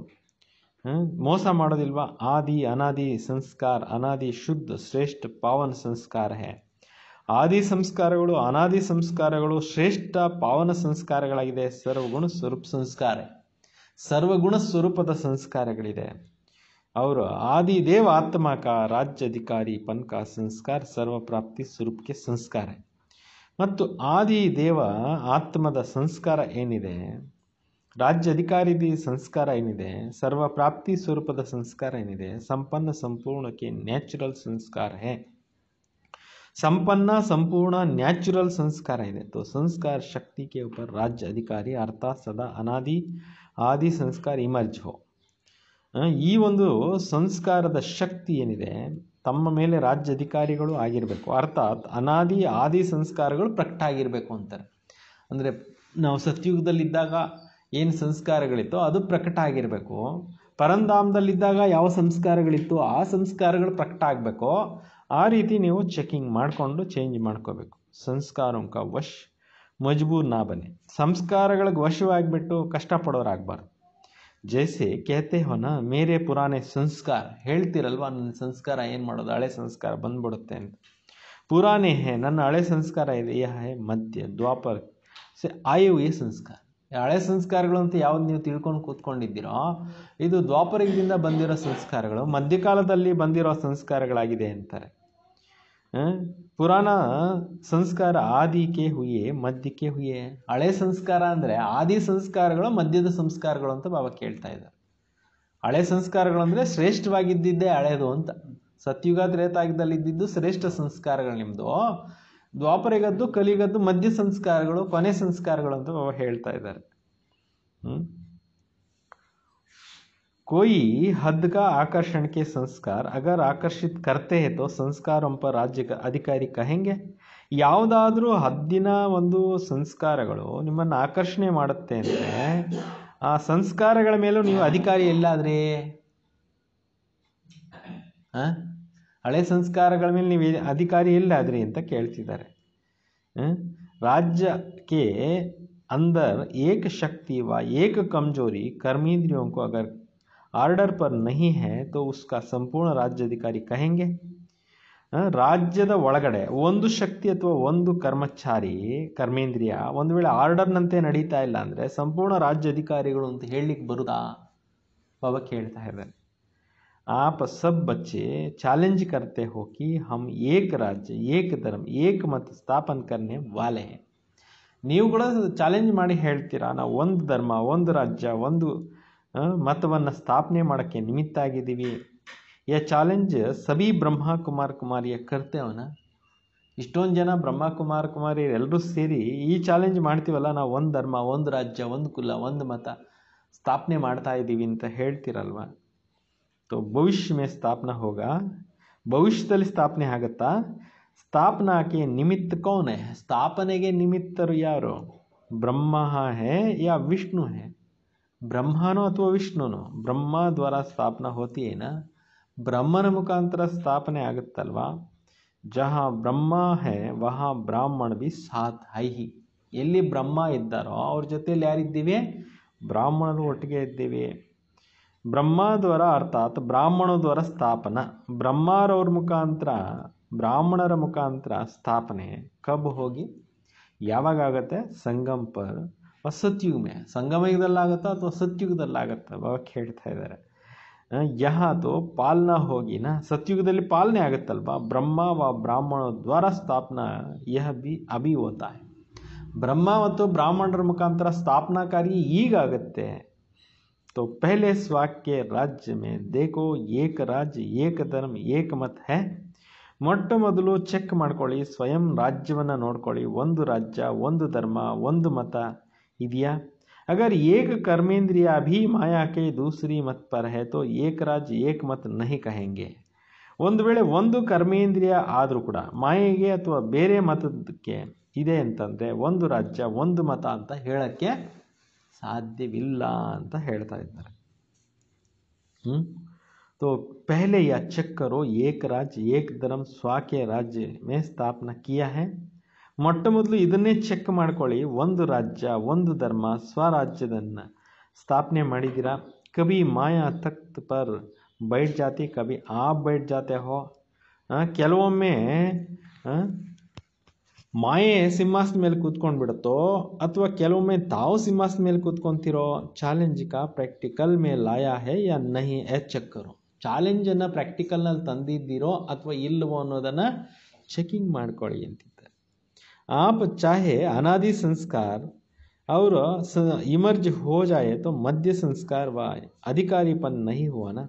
ಮೋಸ ಮಾಡೋದಿಲ್ವಾ ಆದಿ ಅನಾದಿ ಸಂಸ್ಕಾರ ಅನಾದಿ ಶುದ್ಧ ಶ್ರೇಷ್ಠ ಪಾವನ ಸಂಸ್ಕಾರ ಹೇ ಆದಿ ಸಂಸ್ಕಾರಗಳು ಅನಾದಿ ಸಂಸ್ಕಾರಗಳು ಶ್ರೇಷ್ಠ ಪಾವನ ಸಂಸ್ಕಾರಗಳಾಗಿದೆ ಸರ್ವಗುಣ ಸ್ವರೂಪ ಸಂಸ್ಕಾರ ಸರ್ವಗುಣ ಸ್ವರೂಪದ ಸಂಸ್ಕಾರಗಳಿದೆ ಅವರು ಆದಿ ದೇವ ರಾಜ್ಯ ಅಧಿಕಾರಿ ಪನ್ಕ ಸಂಸ್ಕಾರ ಸರ್ವಪ್ರಾಪ್ತಿ ಸ್ವರೂಪಕ್ಕೆ ಸಂಸ್ಕಾರ ಮತ್ತು ಆದಿ ದೇವ ಆತ್ಮದ ಸಂಸ್ಕಾರ ಏನಿದೆ ರಾಜ್ಯ ಅಧಿಕಾರಿ ಸಂಸ್ಕಾರ ಏನಿದೆ ಸರ್ವಪ್ರಾಪ್ತಿ ಸ್ವರೂಪದ ಸಂಸ್ಕಾರ ಏನಿದೆ ಸಂಪನ್ನ ಸಂಪೂರ್ಣಕ್ಕೆ ನ್ಯಾಚುರಲ್ ಸಂಸ್ಕಾರ ಸಂಪನ್ನ ಸಂಪೂರ್ಣ ನ್ಯಾಚುರಲ್ ಸಂಸ್ಕಾರ ಇದೆ तो संस्कार शक्ति के ऊपर ಅಧಿಕಾರಿ ಅರ್ಥ ಸದಾ ಅನಾದಿ ಆದಿ ಸಂಸ್ಕಾರ ಇಮರ್ಜ್ ಹೋ ಈ ಒಂದು ಸಂಸ್ಕಾರದ ಶಕ್ತಿ ಏನಿದೆ ತಮ್ಮ ಮೇಲೆ ರಾಜ್ಯ ಅಧಿಕಾರಿಗಳು ಆಗಿರಬೇಕು ಅರ್ಥಾತ್ ಅನಾದಿ ಆದಿ ಸಂಸ್ಕಾರಗಳು ಪ್ರಕಟ ಆಗಿರಬೇಕು ಅಂತಾರೆ ಅಂದರೆ ನಾವು ಸತ್ಯುಗದಲ್ಲಿದ್ದಾಗ ಏನು ಸಂಸ್ಕಾರಗಳಿತ್ತೋ ಅದು ಪ್ರಕಟ ಆಗಿರಬೇಕು ಪರಂಧಾಮದಲ್ಲಿದ್ದಾಗ ಯಾವ ಸಂಸ್ಕಾರಗಳಿತ್ತು ಆ ಸಂಸ್ಕಾರಗಳು ಪ್ರಕಟ ಆಗಬೇಕು ಆ ರೀತಿ ನೀವು ಚೆಕಿಂಗ್ ಮಾಡಿಕೊಂಡು ಚೇಂಜ್ ಮಾಡ್ಕೋಬೇಕು ಸಂಸ್ಕಾರಂಕ ವಶ್ ಮಜ್ಬೂರ್ ನಾ ಬನ್ನಿ ಸಂಸ್ಕಾರಗಳಿಗೆ ವಶವಾಗಿಬಿಟ್ಟು ಕಷ್ಟಪಡೋರಾಗಬಾರ್ದು ಜೈಸೆ ಕೇತೆ ಹೊನ ಮೇರೆ ಪುರಾಣೆ ಸಂಸ್ಕಾರ ಹೇಳ್ತಿರಲ್ವ ನನ್ನ ಸಂಸ್ಕಾರ ಏನು ಮಾಡೋದು ಹಳೆ ಸಂಸ್ಕಾರ ಬಂದ್ಬಿಡುತ್ತೆ ಅಂತ ಪುರಾಣೆ ಹೇ ನನ್ನ ಹಳೆ ಸಂಸ್ಕಾರ ಇದೆ ಯಾ ಹೇ ಮಧ್ಯ ದ್ವಾಪರ್ ಸೆ ಆಯು ಸಂಸ್ಕಾರ ಹಳೆ ಸಂಸ್ಕಾರಗಳು ಅಂತ ಯಾವ್ದು ನೀವು ತಿಳ್ಕೊಂಡು ಕೂತ್ಕೊಂಡಿದ್ದೀರೋ ಇದು ದ್ವಾಪರಯುಗದಿಂದ ಬಂದಿರೋ ಸಂಸ್ಕಾರಗಳು ಮಧ್ಯಕಾಲದಲ್ಲಿ ಬಂದಿರೋ ಸಂಸ್ಕಾರಗಳಾಗಿದೆ ಅಂತಾರೆ ಪುರಾಣ ಸಂಸ್ಕಾರ ಆದಿಕೆ ಹುಯೆ ಮಧ್ಯಕ್ಕೆ ಹುಯೆ ಹಳೆ ಸಂಸ್ಕಾರ ಅಂದರೆ ಆದಿ ಸಂಸ್ಕಾರಗಳು ಮಧ್ಯದ ಸಂಸ್ಕಾರಗಳು ಅಂತ ಬಾಬಾ ಕೇಳ್ತಾ ಇದ್ದಾರೆ ಹಳೆ ಸಂಸ್ಕಾರಗಳು ಅಂದರೆ ಶ್ರೇಷ್ಠವಾಗಿದ್ದಿದ್ದೇ ಹಳೆಯದು ಅಂತ ಸತ್ಯುಗ ತ್ರೇತಾಯುಗದಲ್ಲಿ ಇದ್ದಿದ್ದು ಶ್ರೇಷ್ಠ ಸಂಸ್ಕಾರಗಳು ನಿಮ್ಮದು ದ್ವಾಪರಿಗದ್ದು ಕಲಿಗದ್ದು ಮಧ್ಯ ಸಂಸ್ಕಾರಗಳು ಕೊನೆ ಸಂಸ್ಕಾರಗಳು ಅಂತ ಹೇಳ್ತಾ ಇದ್ದಾರೆ ಕೊಯಿ ಹದ್ಗ ಹದ್ಕ ಸಂಸ್ಕಾರ ಸಂಸ್ಕಾರ ಆಕರ್ಷಿತ ಕರ್ತೆ ಹೇತೋ ಸಂಸ್ಕಾರ ಒಂಪ ರಾಜ್ಯ ಅಧಿಕಾರಿ ಕ ಹೆಂಗೆ ಯಾವುದಾದ್ರೂ ಹದ್ದಿನ ಒಂದು ಸಂಸ್ಕಾರಗಳು ನಿಮ್ಮನ್ನು ಆಕರ್ಷಣೆ ಮಾಡುತ್ತೆ ಅಂದರೆ ಆ ಸಂಸ್ಕಾರಗಳ ಮೇಲೂ ನೀವು ಅಧಿಕಾರಿ ಎಲ್ಲಾದ್ರೆ ಹಾಂ ಹಳೆ ಸಂಸ್ಕಾರಗಳ ಮೇಲೆ ನೀವು ಅಧಿಕಾರಿ ಎಲ್ಲಾದ್ರಿ ಅಂತ ಕೇಳ್ತಿದ್ದಾರೆ ರಾಜ್ಯಕ್ಕೆ ಅಂದರ್ ಏಕ ಶಕ್ತಿ ವಾ ಏಕ ಕಮ್ಜೋರಿ कमजोरी ಅಗರ್ ಆರ್ಡರ್ ಪರ್ ನಹಿ ಹೇ नहीं ಉಸ್ಕ ಸಂಪೂರ್ಣ उसका ರಾಜ್ಯದ ಒಳಗಡೆ ಒಂದು ಶಕ್ತಿ ಅಥವಾ ಒಂದು ಕರ್ಮಚಾರಿ ಕರ್ಮೇಂದ್ರಿಯ ಒಂದು ವೇಳೆ ಆರ್ಡರ್ನಂತೆ ನಡೀತಾ ಇಲ್ಲ ಅಂದರೆ ಸಂಪೂರ್ಣ ರಾಜ್ಯ ಅಧಿಕಾರಿಗಳು ಅಂತ ಹೇಳಲಿಕ್ಕೆ ಬರುದಾ ಬಾಬಾ ಕೇಳ್ತಾ ಇದ್ದಾರೆ आप सब बच्चे चैलेंज करते हो कि हम एक राज्य एक ಧರ್ಮ ಏಕ ಮತ करने ಕರ್ನೆ ವಾಲೆ ನೀವು ಕೂಡ ಚಾಲೆಂಜ್ ಮಾಡಿ ಹೇಳ್ತೀರಾ ನಾವು ಒಂದು ಧರ್ಮ ಒಂದು ರಾಜ್ಯ ಒಂದು ಮತವನ್ನು ಸ್ಥಾಪನೆ ಮಾಡೋಕ್ಕೆ ನಿಮಿತ್ತ ಆಗಿದ್ದೀವಿ ಈ ಚಾಲೆಂಜ್ ಸಭಿ ಬ್ರಹ್ಮ ಕುಮಾರ್ ಕುಮಾರಿಯ ಕರ್ತೇವನ ಇಷ್ಟೊಂದು ಜನ ಬ್ರಹ್ಮ ಕುಮಾರ್ ಕುಮಾರಿ ಎಲ್ಲರೂ ಸೇರಿ ಈ ಚಾಲೆಂಜ್ ಮಾಡ್ತೀವಲ್ಲ ನಾವು ಒಂದು ಧರ್ಮ ಒಂದು ರಾಜ್ಯ ಒಂದು ಕುಲ ಒಂದು ಮತ ಸ್ಥಾಪನೆ ಮಾಡ್ತಾ ಇದ್ದೀವಿ ಅಂತ ಹೇಳ್ತೀರಲ್ವ तो भविष्य में स्थापना होगा भविष्य स्थापने आगता स्थापना के निमित्त कौन है स्थापने के निमित्त तो यारो ब्रह्म है या विष्णु है ब्रह्मनो अथवा विष्णुनो ब्रह्म द्वारा स्थापना होती है ना ब्रह्मन मुखांतर स्थापने आगतलवा जहाँ ब्रह्म है वहाँ ब्राह्मण भी साथ है ही ಎಲ್ಲಿ ಬ್ರಹ್ಮ ಇದ್ದಾರೋ ಅವ್ರ ಜೊತೆಯಲ್ಲಿ ಯಾರಿದ್ದೀವಿ ಬ್ರಾಹ್ಮಣರು ಒಟ್ಟಿಗೆ ಬ್ರಹ್ಮದ್ವರ ಅರ್ಥಾತ್ ಬ್ರಾಹ್ಮಣದ್ವರ ಸ್ಥಾಪನ ಬ್ರಹ್ಮರವ್ರ ಮುಖಾಂತರ ಬ್ರಾಹ್ಮಣರ ಮುಖಾಂತರ ಸ್ಥಾಪನೆ ಕಬ್ಬು ಹೋಗಿ ಯಾವಾಗ ಆಗುತ್ತೆ ವ ಸತ್ಯುಗ್ಮೆ ಸಂಗಮಯುಗದಲ್ಲಾಗುತ್ತಾ ಅಥವಾ ಆಗುತ್ತಾ ಅವಾಗ ಹೇಳ್ತಾ ಇದ್ದಾರೆ ಯಹಾತು ಪಾಲನ ಹೋಗಿನ ಸತ್ಯುಗದಲ್ಲಿ ಪಾಲನೆ ಆಗುತ್ತಲ್ವಾ ಬ್ರಹ್ಮ ವಾ ಬ್ರಾಹ್ಮಣ ದ್ವಾರ ಸ್ಥಾಪನ ಯಹ ಬಿ ಅಭಿ ಹೋತಾಯ ಬ್ರಹ್ಮ ಮತ್ತು ಬ್ರಾಹ್ಮಣರ ಮುಖಾಂತರ ಸ್ಥಾಪನಾಕಾರಿ ಈಗಾಗತ್ತೆ तो पहले स्वाक्य राज्य में देखो ಏಕ ರಾಜ್ಯ ಏಕ ಧರ್ಮ ಏಕ ಮತ ಹೇ ಮೊಟ್ಟ ಮೊದಲು ಚೆಕ್ ಮಾಡ್ಕೊಳ್ಳಿ ಸ್ವಯಂ ರಾಜ್ಯವನ್ನು ನೋಡ್ಕೊಳ್ಳಿ ಒಂದು ರಾಜ್ಯ ಒಂದು ಧರ್ಮ ಒಂದು ಮತ ಇದೆಯಾ ಅಗರ್ ಏಕ ಕರ್ಮೇಂದ್ರಿಯ भी ಮಾಯಾ ಕೈ ದೂಸರಿ मत पर ಹೇ ತೋ ಏಕ ರಾಜ್ಯ ಏಕಮತ मत ಒಂದು ವೇಳೆ ಒಂದು ಕರ್ಮೇಂದ್ರಿಯ ಆದರೂ ಕೂಡ ಮಾಯೆಗೆ ಅಥವಾ ಬೇರೆ ಮತಕ್ಕೆ ಇದೆ ಅಂತಂದರೆ ಒಂದು ರಾಜ್ಯ ಒಂದು ಮತ ಅಂತ ಹೇಳೋಕ್ಕೆ ಆದ್ಯವಿಲ್ಲ ಅಂತ ಹೇಳ್ತಾ ಇದ್ದಾರೆ. ಹ್ಮ್ तो पहले यह चेक करो एक राज एक धर्म स्वा के राज्य में स्थापना किया है। ಮೊಟ್ಟಮೊದಲು ಇದನ್ನೇ ಚೆಕ್ ಮಾಡ್ಕೊಳ್ಳಿ ಒಂದು ರಾಜ್ಯ ಒಂದು ಧರ್ಮ ಸ್ವರಾಜ್ಯದನ್ನ ಸ್ಥಾಪನೆ ಮಾಡಿದಿರಾ ಕವಿ ಮಾಯಾ ತಕ್ತ پر بیٹھ جاتی ಕವಿ ಆಪ್ بیٹھ جاتے ہو۔ ಹ ಕೆಲವೊಮ್ಮೆ ಹ ಮಾಯೆ ಸಿಂಹಾಸನ ಮೇಲೆ ಕೂತ್ಕೊಂಡು ಬಿಡುತ್ತೋ ಅಥವಾ ಕೆಲವೊಮ್ಮೆ ತಾವು ಸಿಂಹಾಸನ ಮೇಲೆ ಕೂತ್ಕೊಂತೀರೋ ಚಾಲೆಂಜ್ ಕಾ ಪ್ರಾಕ್ಟಿಕಲ್ ಮೇ ಲಾಯಾ ಹೇ ಯಾ ನಹಿ ಎ ಚೆಕ್ ಕರು ಚಾಲೆಂಜನ್ನು ಪ್ರಾಕ್ಟಿಕಲ್ನಲ್ಲಿ ತಂದಿದ್ದೀರೋ ಅಥವಾ ಇಲ್ಲವೋ ಅನ್ನೋದನ್ನು ಚೆಕಿಂಗ್ ಮಾಡ್ಕೊಳ್ಳಿ ಅಂತಿದ್ದಾರೆ ಆಪ್ ಚಾಹೆ ಅನಾದಿ ಸಂಸ್ಕಾರ ಅವರು ಸ ಇಮರ್ಜ್ ಹೋ ತೋ ಮಧ್ಯ ಸಂಸ್ಕಾರ ವಾ ಅಧಿಕಾರಿ ಪನ್ ನಹಿ ಹೋವನ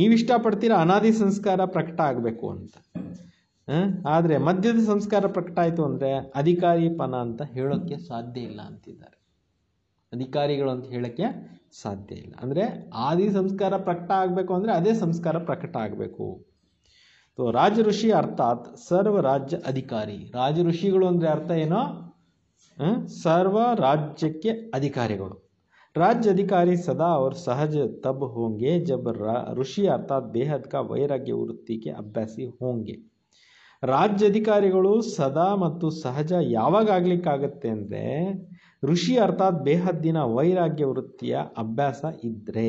ನೀವು ಇಷ್ಟಪಡ್ತೀರ ಅನಾದಿ ಸಂಸ್ಕಾರ ಪ್ರಕಟ ಆಗಬೇಕು ಅಂತ ಆದರೆ ಮಧ್ಯದ ಸಂಸ್ಕಾರ ಪ್ರಕಟ ಆಯಿತು ಅಂದರೆ ಅಧಿಕಾರಿಪನ ಅಂತ ಹೇಳೋಕ್ಕೆ ಸಾಧ್ಯ ಇಲ್ಲ ಅಂತಿದ್ದಾರೆ ಅಧಿಕಾರಿಗಳು ಅಂತ ಹೇಳೋಕ್ಕೆ ಸಾಧ್ಯ ಇಲ್ಲ ಅಂದರೆ ಆದಿ ಸಂಸ್ಕಾರ ಪ್ರಕಟ ಆಗಬೇಕು ಅಂದರೆ ಅದೇ ಸಂಸ್ಕಾರ ಪ್ರಕಟ ಆಗಬೇಕು ಸೊ ರಾಜ ಋಷಿ ಅರ್ಥಾತ್ ಸರ್ವ ರಾಜ್ಯ ಅಧಿಕಾರಿ ರಾಜ ಋಷಿಗಳು ಅಂದರೆ ಅರ್ಥ ಏನೋ ಸರ್ವ ರಾಜ್ಯಕ್ಕೆ ಅಧಿಕಾರಿಗಳು ರಾಜ್ಯ ಅಧಿಕಾರಿ ಸದಾ ಅವ್ರ ಸಹಜ ತಬ್ ಹೋಂಗೆ ಜಬ್ ಋಷಿ ಅರ್ಥಾತ್ ದೇಹದ ವೈರಾಗ್ಯ ವೃತ್ತಿಗೆ ಅಭ್ಯಾಸಿ ಹೋಂಗೆ ರಾಜ್ಯಾಧಿಕಾರಿಗಳು ಸದಾ ಮತ್ತು ಸಹಜ ಯಾವಾಗ ಆಗ್ಲಿಕ್ಕಾಗತ್ತೆ ಅಂದರೆ ಋಷಿ ಅರ್ಥಾತ್ ಬೇಹದ್ದಿನ ವೈರಾಗ್ಯ ವೃತ್ತಿಯ ಅಭ್ಯಾಸ ಇದ್ದರೆ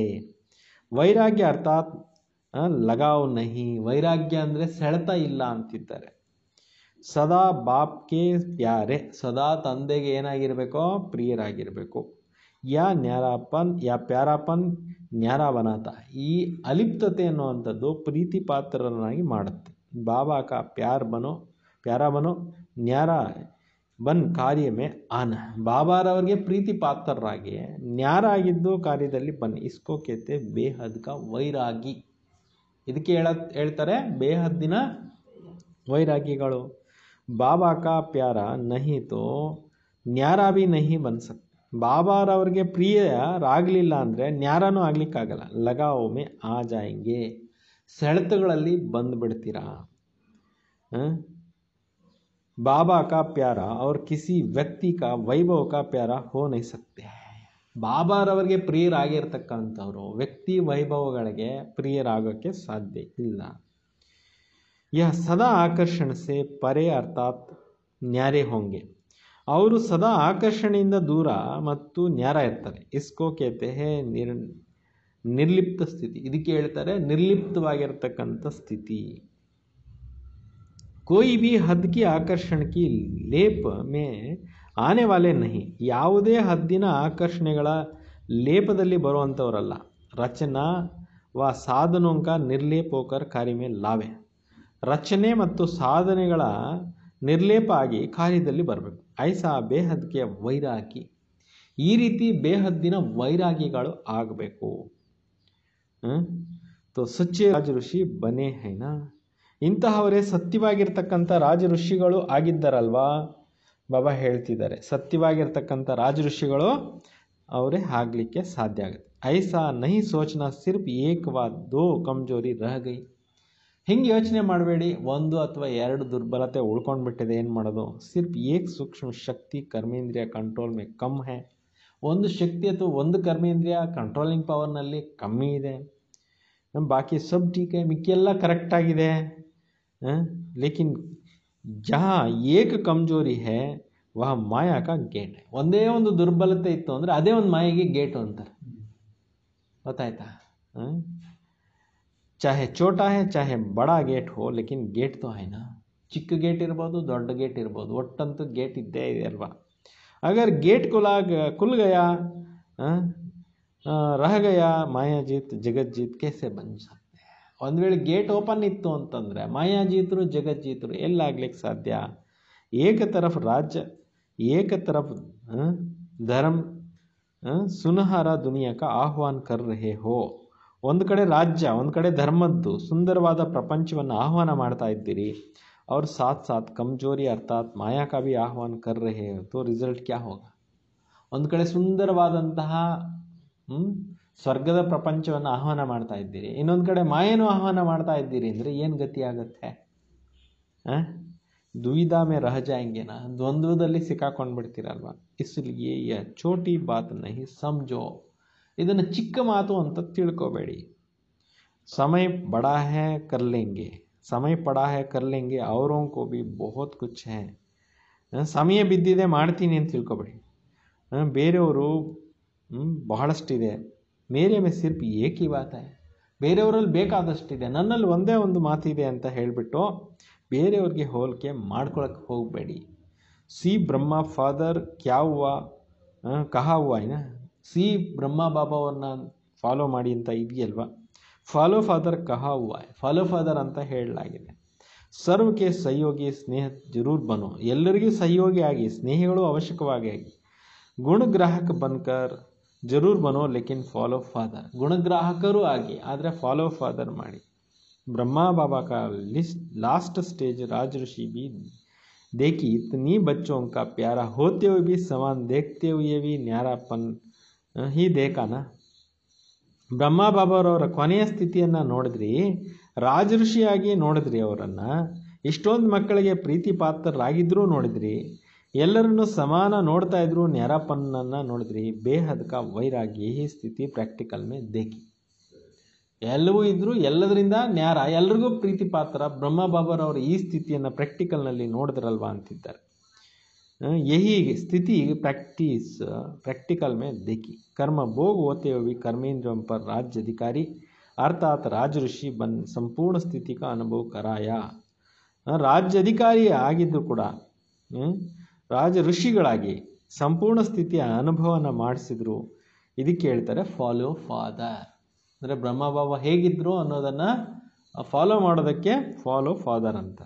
ವೈರಾಗ್ಯ ಅರ್ಥಾತ್ ಲಗಾವ್ ನಹಿ ವೈರಾಗ್ಯ ಅಂದರೆ ಸೆಳೆತ ಇಲ್ಲ ಅಂತಿದ್ದಾರೆ ಸದಾ ಬಾಪ್ಗೆ ಪ್ಯಾರೆ ಸದಾ ತಂದೆಗೆ ಏನಾಗಿರಬೇಕೋ ಪ್ರಿಯರಾಗಿರಬೇಕು ಯಾ ನ್ಯಾರಾಪನ್ ಯಾ ಪ್ಯಾರಾಪನ್ ನ್ಯಾರಾವನಾಥ ಈ ಅಲಿಪ್ತತೆ ಅನ್ನುವಂಥದ್ದು ಪ್ರೀತಿ ಪಾತ್ರರನ್ನಾಗಿ ಮಾಡುತ್ತೆ बाबा का प्यार बनो ಪ್ಯಾರ ಬನು ನ್ಯಾರ ಬನ್ ಕಾರ್ಯಮೇ ಆನ ಬಾಬಾರವ್ರಿಗೆ ಪ್ರೀತಿ ಪಾತ್ರರಾಗಿ ನ್ಯಾರಾಗಿದ್ದು ಕಾರ್ಯದಲ್ಲಿ ಬನ್ ಇಸ್ಕೋ ಬೇಹದ್ಕ ವೈರಾಗಿ ಇದಕ್ಕೆ ಹೇಳ ಹೇಳ್ತಾರೆ ಬೇಹದ್ದಿನ ವೈರಾಗಿಗಳು ಬಾಬಾ ಪ್ಯಾರ ನಹಿ ತೋ ನ್ಯಾರ ಬಿ ನಹಿ ಬನ್ಸಕ್ ಬಾಬಾರವ್ರಿಗೆ ಪ್ರಿಯರಾಗಲಿಲ್ಲ ಅಂದರೆ ನ್ಯಾರನೂ ಆಗಲಿಕ್ಕಾಗಲ್ಲ ಲಗಾವೊಮ್ಮೆ ಆ ಜಾಯಿಂಗೆ ಸೆಳೆತಗಳಲ್ಲಿ ಬಂದ್ಬಿಡ್ತೀರ ಬಾಬಾ ಕಾ ಪ್ಯಾರ ಅವ್ರ ಕಿಸಿ ವ್ಯಕ್ತಿ ಕಾ ವೈಭವ ಕಾ ಪ್ಯಾರ ಹೋ ನೈ ಸಕ್ತೆ ಬಾಬಾರವ್ರಿಗೆ ಪ್ರಿಯರಾಗಿರ್ತಕ್ಕಂಥವ್ರು ವ್ಯಕ್ತಿ ವೈಭವಗಳಿಗೆ ಪ್ರಿಯರಾಗೋಕ್ಕೆ ಸಾಧ್ಯ ಇಲ್ಲ ಯ ಸದಾ ಆಕರ್ಷಣಸೆ ಪರೇ ಅರ್ಥಾತ್ ನ್ಯಾರೆ ಹೊಂಗೆ ಅವರು ಸದಾ ಆಕರ್ಷಣೆಯಿಂದ ದೂರ ಮತ್ತು ನ್ಯಾರ ಇರ್ತಾರೆ ಇಸ್ಕೋ ಕೇತೆ ಹೇ ನಿರ್ ನಿರ್ಲಿಪ್ತ ಸ್ಥಿತಿ ಇದಕ್ಕೆ ಹೇಳ್ತಾರೆ ನಿರ್ಲಿಪ್ತವಾಗಿರ್ತಕ್ಕಂಥ ಸ್ಥಿತಿ ಕೋಯಿ ಬಿ ಹದ್ಕಿ ಲೇಪ ಮೇ ಆನೆ ವಾಲೆ ನಹಿ ಯಾವುದೇ ಹದ್ದಿನ ಆಕರ್ಷಣೆಗಳ ಲೇಪದಲ್ಲಿ ಬರುವಂಥವರಲ್ಲ ರಚನಾ ವಾ ಸಾಧನೋಂಕ ನಿರ್ಲೇಪೋಕರ್ ಕಾರ್ಯಮೇ ಲಾವೆ ರಚನೆ ಮತ್ತು ಸಾಧನೆಗಳ ನಿರ್ಲೇಪ ಆಗಿ ಕಾರ್ಯದಲ್ಲಿ ಬರಬೇಕು ಐಸಾ ಬೇಹದ್ಗೆ ವೈರಾಗಿ ಈ ರೀತಿ ಬೇಹದ್ದಿನ ವೈರಾಗಿಗಳು ಆಗಬೇಕು ತೋ ಸಚ್ಚೆ ರಾಜ ಋಷಿ ಬನೆ ಹೈನಾ ಇಂತಹವರೇ ಸತ್ಯವಾಗಿರ್ತಕ್ಕಂಥ ರಾಜ ಋಷಿಗಳು ಆಗಿದ್ದಾರಲ್ವಾ ಬಾಬಾ ಹೇಳ್ತಿದ್ದಾರೆ ಸತ್ಯವಾಗಿರ್ತಕ್ಕಂಥ ರಾಜ ಋಷಿಗಳು ಅವರೇ ಆಗಲಿಕ್ಕೆ ಸಾಧ್ಯ ಆಗುತ್ತೆ ಐಸಾ ನಹಿ ಸೋಚನಾ ಸಿರ್ಫ್ ಏಕವಾ ದೋ ಕಮ್ಜೋರಿ ರಹ ಗೈ ಹಿಂಗೆ ಯೋಚನೆ ಮಾಡಬೇಡಿ ಒಂದು ಅಥವಾ ಎರಡು ದುರ್ಬಲತೆ ಉಳ್ಕೊಂಡು ಬಿಟ್ಟಿದೆ ಏನು ಮಾಡೋದು ಸಿರ್ಫ್ ಏಕ್ ಸೂಕ್ಷ್ಮ ಶಕ್ತಿ ಕರ್ಮೇಂದ್ರಿಯ ಕಂಟ್ರೋಲ್ ಮೇ ಕಮ್ ಹೇ ಒಂದು ಶಕ್ತಿ ಅಥವಾ ಒಂದು ಕರ್ಮೇಂದ್ರಿಯ ಕಂಟ್ರೋಲಿಂಗ್ ಪವರ್ನಲ್ಲಿ ಕಮ್ಮಿ ಇದೆ ನಮ್ಮ ಸಬ್ सब ठीक ಮಿಕ್ಕೆಲ್ಲ ಕರೆಕ್ಟಾಗಿದೆ ಲೇಕಿನ್ ಜಹಾ ಏಕ ಕಮ್ಜೋರಿ ಹೇ ವಹ ಮಾಯಾ ಕಾ ಗೇಟ್ ಒಂದೇ ಒಂದು ದುರ್ಬಲತೆ ಇತ್ತು ಅಂದರೆ ಅದೇ ಒಂದು ಮಾಯೆಗೆ ಗೇಟು ಅಂತಾರೆ ಗೊತ್ತಾಯ್ತಾ ಚಾಹೆ ಚೋಟಾ ಹೇ ಚಾಹೆ ಬಡ ಗೇಟ್ ಹೋ ಲೇಕಿನ್ ಗೇಟ್ ತೋ ಹೈ ಚಿಕ್ಕ ಗೇಟ್ ಇರ್ಬೋದು ದೊಡ್ಡ ಗೇಟ್ ಇರ್ಬೋದು ಒಟ್ಟಂತೂ ಗೇಟ್ ಇದ್ದೇ ಇದೆ ಅಲ್ವಾ ಅಗರ್ ಗೇಟ್ ಕುಲಾಗ ಕುಲ್ ಹಾಂ ರಹ ಗಯಾ ಮಾಯಾಜೀತ್ ಜಗಜ್ಜೀತ್ ಕೆಸೆ ಬಂದ್ ಒಂದು ವೇಳೆ ಗೇಟ್ ಓಪನ್ ಇತ್ತು ಅಂತಂದರೆ ಮಾಯಾಜಿತ್ರು ಜಗಜ್ಜೀತರು ಎಲ್ಲಾಗ್ಲಿಕ್ಕೆ ಸಾಧ್ಯ ಏಕತರಫ್ ರಾಜ್ಯ ಏಕತರಫ್ ಧರ್ಮ್ ಸುನಹರ ದುನಿಯಾಕ ಆಹ್ವಾನ ಕರ್ ರಹೇ ಹೋ ಒಂದು ಕಡೆ ರಾಜ್ಯ ಒಂದು ಕಡೆ ಧರ್ಮದ್ದು ಸುಂದರವಾದ ಪ್ರಪಂಚವನ್ನು ಆಹ್ವಾನ ಮಾಡ್ತಾ ಇದ್ದೀರಿ ಅವ್ರ ಸಾತ್ ಸಾಥ್ ಕಮ್ಜೋರಿ ಅರ್ಥಾತ್ ಮಾಯಾಕಾವಿ ಆಹ್ವಾನ ಕರ್ ರಹೇ ತೋ ರಿಸಲ್ಟ್ ಕ್ಯಾ ಹೋಗ ಒಂದು ಕಡೆ ಸುಂದರವಾದಂತಹ ಹ್ಮ್ ಸ್ವರ್ಗದ ಪ್ರಪಂಚವನ್ನ ಆಹ್ವಾನ ಮಾಡುತ್ತಾ ಇದ್ದೀರಿ ಇನ್ನೊಂದು ಕಡೆ ಮಾಯೆನ ಆಹ್ವಾನ ಮಾಡುತ್ತಾ ಇದ್ದೀರಿ ಅಂದ್ರೆ ಏನು ಗತಿ ಆಗುತ್ತೆ ಆ δυಇ ದAME رہ جائیں گے ನಾ ದ್ವಂದುವಲ್ಲಿ ಸಿಕ್ಕಾಕೊಂಡ ಬಿಡ್ತೀರಾ ಅಲ್ವಾ ಇಸಲಿ ಏ ಚಿوٹی baat nahi samjo ಇದನ್ನ ಚಿಕ್ಕ ಮಾತು ಅಂತ ತಿಳ್ಕೋಬೇಡಿ ಸಮಯ بڑا ಹೈ कर लेंगे ಸಮಯ پڑಾ ಹೈ कर लेंगे ಔರوں کو بھی بہت کچھ ಹೈ ಸಮಯ ಬಿದ್ದಿದೆ ಮಾಡುತ್ತೀನಿ ಅಂತ ತಿಳ್ಕೋಬೇಡಿ ಬೇರೆವರು ಬಹಳಷ್ಟಿದೆ ಮೇರೆ ಮೆ ಸಿರ್ಫ್ ಬೇರೆಯವರಲ್ಲಿ ಬೇಕಾದಷ್ಟಿದೆ ನನ್ನಲ್ಲಿ ಒಂದೇ ಒಂದು ಮಾತಿದೆ ಅಂತ ಹೇಳಿಬಿಟ್ಟು ಬೇರೆಯವ್ರಿಗೆ ಹೋಲಿಕೆ ಮಾಡ್ಕೊಳಕ್ಕೆ ಹೋಗಬೇಡಿ ಸಿ ಬ್ರಹ್ಮ ಫಾದರ್ ಕ್ಯಾ ಹುವಾ ಏನ ಸಿ ಬ್ರಹ್ಮ ಬಾಬಾವನ್ನು ಫಾಲೋ ಮಾಡಿ ಅಂತ ಇದೆಯಲ್ವ ಫಾಲೋ ಫಾದರ್ ಕಹಾ ಫಾಲೋ ಫಾದರ್ ಅಂತ ಹೇಳಲಾಗಿದೆ ಸರ್ವಕ್ಕೆ ಸಹಯೋಗಿ ಸ್ನೇಹ ಜರೂರ್ ಬನು ಎಲ್ಲರಿಗೂ ಸಹಯೋಗಿ ಆಗಿ ಸ್ನೇಹಿಗಳು ಅವಶ್ಯಕವಾಗಿ ಆಗಿ ಗುಣಗ್ರಾಹಕ ಬನ್ಕರ್ ಜರೂರ್ ಬನೋ ಲೆಕಿನ್ ಫಾಲೋ ಫಾದರ್ ಗುಣಗ್ರಾಹಕರು ಆಗಿ ಆದರೆ ಫಾಲೋ ಫಾದರ್ ಮಾಡಿ ಬ್ರಹ್ಮ ಬಾಬಾ ಕಾ ಲಿಸ್ಟ್ ಲಾಸ್ಟ್ ಸ್ಟೇಜ್ ರಾಜ ಋಷಿ ಬಿ ದೇಖಿ ನೀ ಬಚ್ಚೋ का ಪ್ಯಾರ ಹೋತೇವು ಬಿ ಸಮಾನ್ समान ಬಿ ಹೀ ಹೀ ದೇಖಾನ ಬ್ರಹ್ಮ ಬಾಬಾರವರ ಕೊನೆಯ ಸ್ಥಿತಿಯನ್ನು ನೋಡಿದ್ರಿ ರಾಜಋಷಿಯಾಗಿ ನೋಡಿದ್ರಿ ಅವರನ್ನು ಇಷ್ಟೊಂದು ಮಕ್ಕಳಿಗೆ ಪ್ರೀತಿ ಪಾತ್ರರಾಗಿದ್ದರೂ ನೋಡಿದ್ರಿ ಎಲ್ಲರನ್ನೂ ಸಮಾನ ನೋಡ್ತಾ ಇದ್ರು ನ್ಯಾರಪ್ಪನನ್ನು ನೋಡಿದ್ರಿ ಬೇಹದಕ್ಕೆ ವೈರಾಗಿ ಈ ಸ್ಥಿತಿ ಪ್ರಾಕ್ಟಿಕಲ್ ಮೇ ದೇಕಿ ಎಲ್ಲವೂ ಇದ್ದರೂ ಎಲ್ಲದರಿಂದ ನ್ಯಾರ ಎಲ್ರಿಗೂ ಪ್ರೀತಿ ಪಾತ್ರ ಬ್ರಹ್ಮ ಬಾಬರ್ ಈ ಸ್ಥಿತಿಯನ್ನು ಪ್ರಾಕ್ಟಿಕಲ್ನಲ್ಲಿ ನೋಡಿದ್ರಲ್ವಾ ಅಂತಿದ್ದಾರೆ ಯಹಿ ಸ್ಥಿತಿ ಪ್ರಾಕ್ಟೀಸ್ ಪ್ರಾಕ್ಟಿಕಲ್ ಮೇ ದೇಕಿ ಕರ್ಮ ಭೋಗ ಓತೆಯೋವಿ ಕರ್ಮೇಂದ್ರಂ ಪರ್ ರಾಜ್ಯಾಧಿಕಾರಿ ಅರ್ಥಾತ್ ರಾಜ ಋಷಿ ಬನ್ ಸಂಪೂರ್ಣ ಸ್ಥಿತಿಕ ಅನುಭವ ಕರಾಯ ರಾಜ್ಯಾಧಿಕಾರಿ ಆಗಿದ್ದು ಕೂಡ ರಾಜ ಋಷಿಗಳಾಗಿ ಸಂಪೂರ್ಣ ಸ್ಥಿತಿಯ ಅನುಭವನ ಮಾಡಿಸಿದ್ರು ಇದಕ್ಕೆ ಹೇಳ್ತಾರೆ ಫಾಲೋ ಫಾದರ್ ಅಂದರೆ ಬ್ರಹ್ಮಬಾಬಾ ಹೇಗಿದ್ರು ಅನ್ನೋದನ್ನು ಫಾಲೋ ಮಾಡೋದಕ್ಕೆ ಫಾಲೋ ಫಾದರ್ ಅಂತ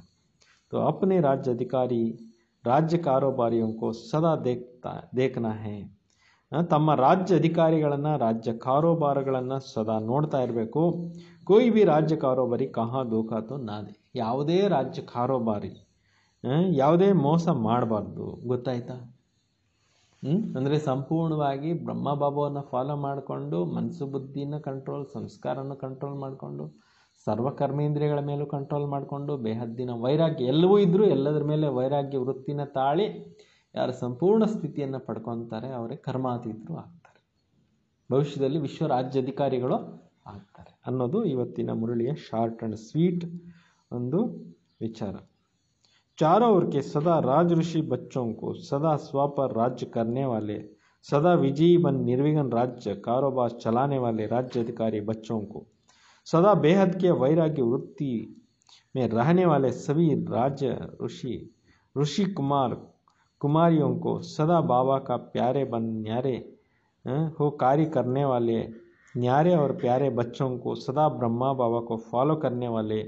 तो ರಾಜ್ಯ ರಾಜ್ಯ ಅಧಿಕಾರಿ ರಾಜ್ಯ ಕಾರೋಬಾರಿಯಂಕೋ ಸದಾ ದೇಖ್ತಾ ದೇಖನಾ ಹೇ ತಮ್ಮ ರಾಜ್ಯ ಅಧಿಕಾರಿಗಳನ್ನು ರಾಜ್ಯ ಕಾರೋಬಾರಗಳನ್ನು ಸದಾ ನೋಡ್ತಾ ಇರಬೇಕು ಕೊಯ್ ಬಿ ರಾಜ್ಯ ಕಾರೋಬಾರಿ ಕಹಾ ದೋಖಾತು ನಾದೆ ಯಾವುದೇ ರಾಜ್ಯ ಕಾರೋಬಾರಿ ಯಾವುದೇ ಮೋಸ ಮಾಡಬಾರ್ದು ಗೊತ್ತಾಯ್ತಾ ಅಂದರೆ ಸಂಪೂರ್ಣವಾಗಿ ಬ್ರಹ್ಮ ಬಾಬುವನ್ನು ಫಾಲೋ ಮಾಡಿಕೊಂಡು ಮನಸ್ಸು ಬುದ್ಧಿನ ಕಂಟ್ರೋಲ್ ಸಂಸ್ಕಾರನ ಕಂಟ್ರೋಲ್ ಮಾಡಿಕೊಂಡು ಸರ್ವ ಮೇಲೂ ಕಂಟ್ರೋಲ್ ಮಾಡಿಕೊಂಡು ಬೇಹದ್ದಿನ ವೈರಾಗ್ಯ ಎಲ್ಲವೂ ಇದ್ದರೂ ಎಲ್ಲದರ ಮೇಲೆ ವೈರಾಗ್ಯ ವೃತ್ತಿನ ತಾಳಿ ಯಾರು ಸಂಪೂರ್ಣ ಸ್ಥಿತಿಯನ್ನು ಪಡ್ಕೊತಾರೆ ಅವರೇ ಕರ್ಮಾತೀತರು ಆಗ್ತಾರೆ ಭವಿಷ್ಯದಲ್ಲಿ ವಿಶ್ವ ರಾಜ್ಯಾಧಿಕಾರಿಗಳು ಆಗ್ತಾರೆ ಅನ್ನೋದು ಇವತ್ತಿನ ಮುರಳಿಯ ಶಾರ್ಟ್ ಆ್ಯಂಡ್ ಸ್ವೀಟ್ ಒಂದು ವಿಚಾರ चारों ओर के सदा राज ऋषि बच्चों को सदा स्व पर राज्य करने वाले सदा विजयी बन निर्विघन राज्य कारोबार चलाने वाले राज्य अधिकारी बच्चों को सदा बेहद के वैराग्य वृत्ति में रहने वाले सभी राज्य ऋषि ऋषि कुमार कुमारियों को सदा बाबा का प्यारे बन न्यारे अं, हो कार्य करने वाले न्यारे और प्यारे बच्चों को सदा ब्रह्मा बाबा को फॉलो करने वाले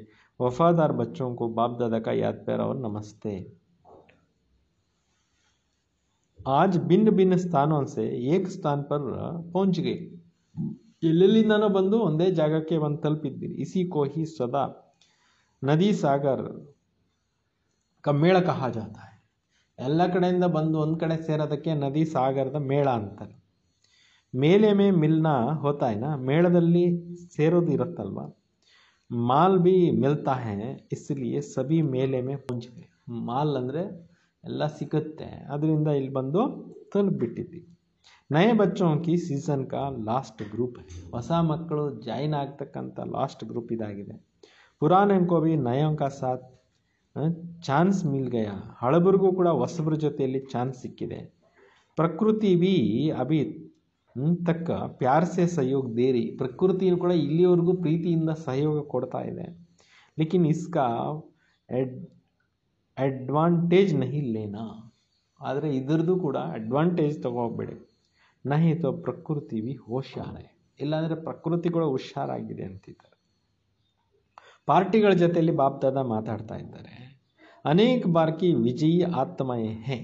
ವಫಾದಾರ್ ಬಚ್ಚೋಂಕು को बाप दादा का याद ನಮಸ್ತೆ और नमस्ते आज ಸ್ಥಾನ भिन्न ಸ್ಥಾನों से एक स्थान ಎಲ್ಲೆಲ್ಲಿಂದನೋ ಬಂದು ಒಂದೇ ಜಾಗಕ್ಕೆ ಬಂದು ತಲುಪಿದ್ದೀರಿ ಇಸಿ ಕೋಹಿ ಸದಾ ನದಿ ಸಾಗರ್ ಕಮ್ಮೇಳ ಕಹ ಜಾತ ಎಲ್ಲ ಕಡೆಯಿಂದ ಬಂದು ಒಂದು ಕಡೆ ಸೇರೋದಕ್ಕೆ ನದಿ ಸಾಗರದ ಮೇಳ ಅಂತಾರೆ ಮೇಲೆ ಮೇ ಮಿಲ್ನ ಹೋತಾಯ್ನ ಮೇಳದಲ್ಲಿ ಸೇರೋದು ಇರುತ್ತಲ್ವ माल भी मिलता है इसलिए सभी मेले में पहुंच गए माल अंदर ಎಲ್ಲ ಸಿಗುತ್ತೆ ಅದರಿಂದ ಇಲ್ಲಿ ಬಂದು ತಲುಪಿಬಿಟ್ಟಿದೆ نئے بچوں ಕಿ ಸೀಸನ್ ಕಾ ಲಾಸ್ಟ್ ಗ್ರೂಪ್ ಆಸಾ ಮಕ್ಕಳು ಜಾಯಿನ್ ಆಗತಕ್ಕಂತ ಲಾಸ್ಟ್ ಗ್ರೂಪ್ ಇದಾಗಿದೆ ಪುರಾಣೆಂಕೋವಿ ನಯಂ ಕಾ ಸಾತ್ ಚಾನ್ಸ್ ಮಿಲ್ ಗಯಾ ಹಳೆ ಬರುಗೂ ಕೂಡ ಹೊಸ ಬರು ಜೊತೆಲಿ ಚಾನ್ಸ್ ಸಿಕ್ಕಿದೆ ಪ್ರಕೃತಿ ಬಿ ಅಬಿ ತಕ್ಕ ಪ್ಯಾರ್ಸೆ ಸಹಯೋಗ ದೇರಿ दे ಪ್ರಕೃತಿಯೂ ಕೂಡ ಇಲ್ಲಿಯವರೆಗೂ ಪ್ರೀತಿಯಿಂದ ಸಹಯೋಗ ಕೊಡ್ತಾ ಇದೆ ಲೇಕಿನ್ ಇಸ್ಕಾ ಎಡ್ ಅಡ್ವಾಂಟೇಜ್ ನಹಿ ಲೇನಾ ಆದರೆ ಇದ್ರದ್ದು ಕೂಡ ಅಡ್ವಾಂಟೇಜ್ ತಗೋಬೇಡಿ ನಹಿ ಅಥವಾ ಪ್ರಕೃತಿ ವಿ ಹೋಶಿಯಾರೆ ಇಲ್ಲಾಂದರೆ ಪ್ರಕೃತಿ ಕೂಡ ಹುಷಾರಾಗಿದೆ ಅಂತಿದ್ದಾರೆ ಪಾರ್ಟಿಗಳ ಜೊತೆಯಲ್ಲಿ ಬಾಪ್ ಮಾತಾಡ್ತಾ ಇದ್ದಾರೆ ಅನೇಕ ಬಾರ್ಕಿ ವಿಜಯಿ ಆತ್ಮಯ ಹೇ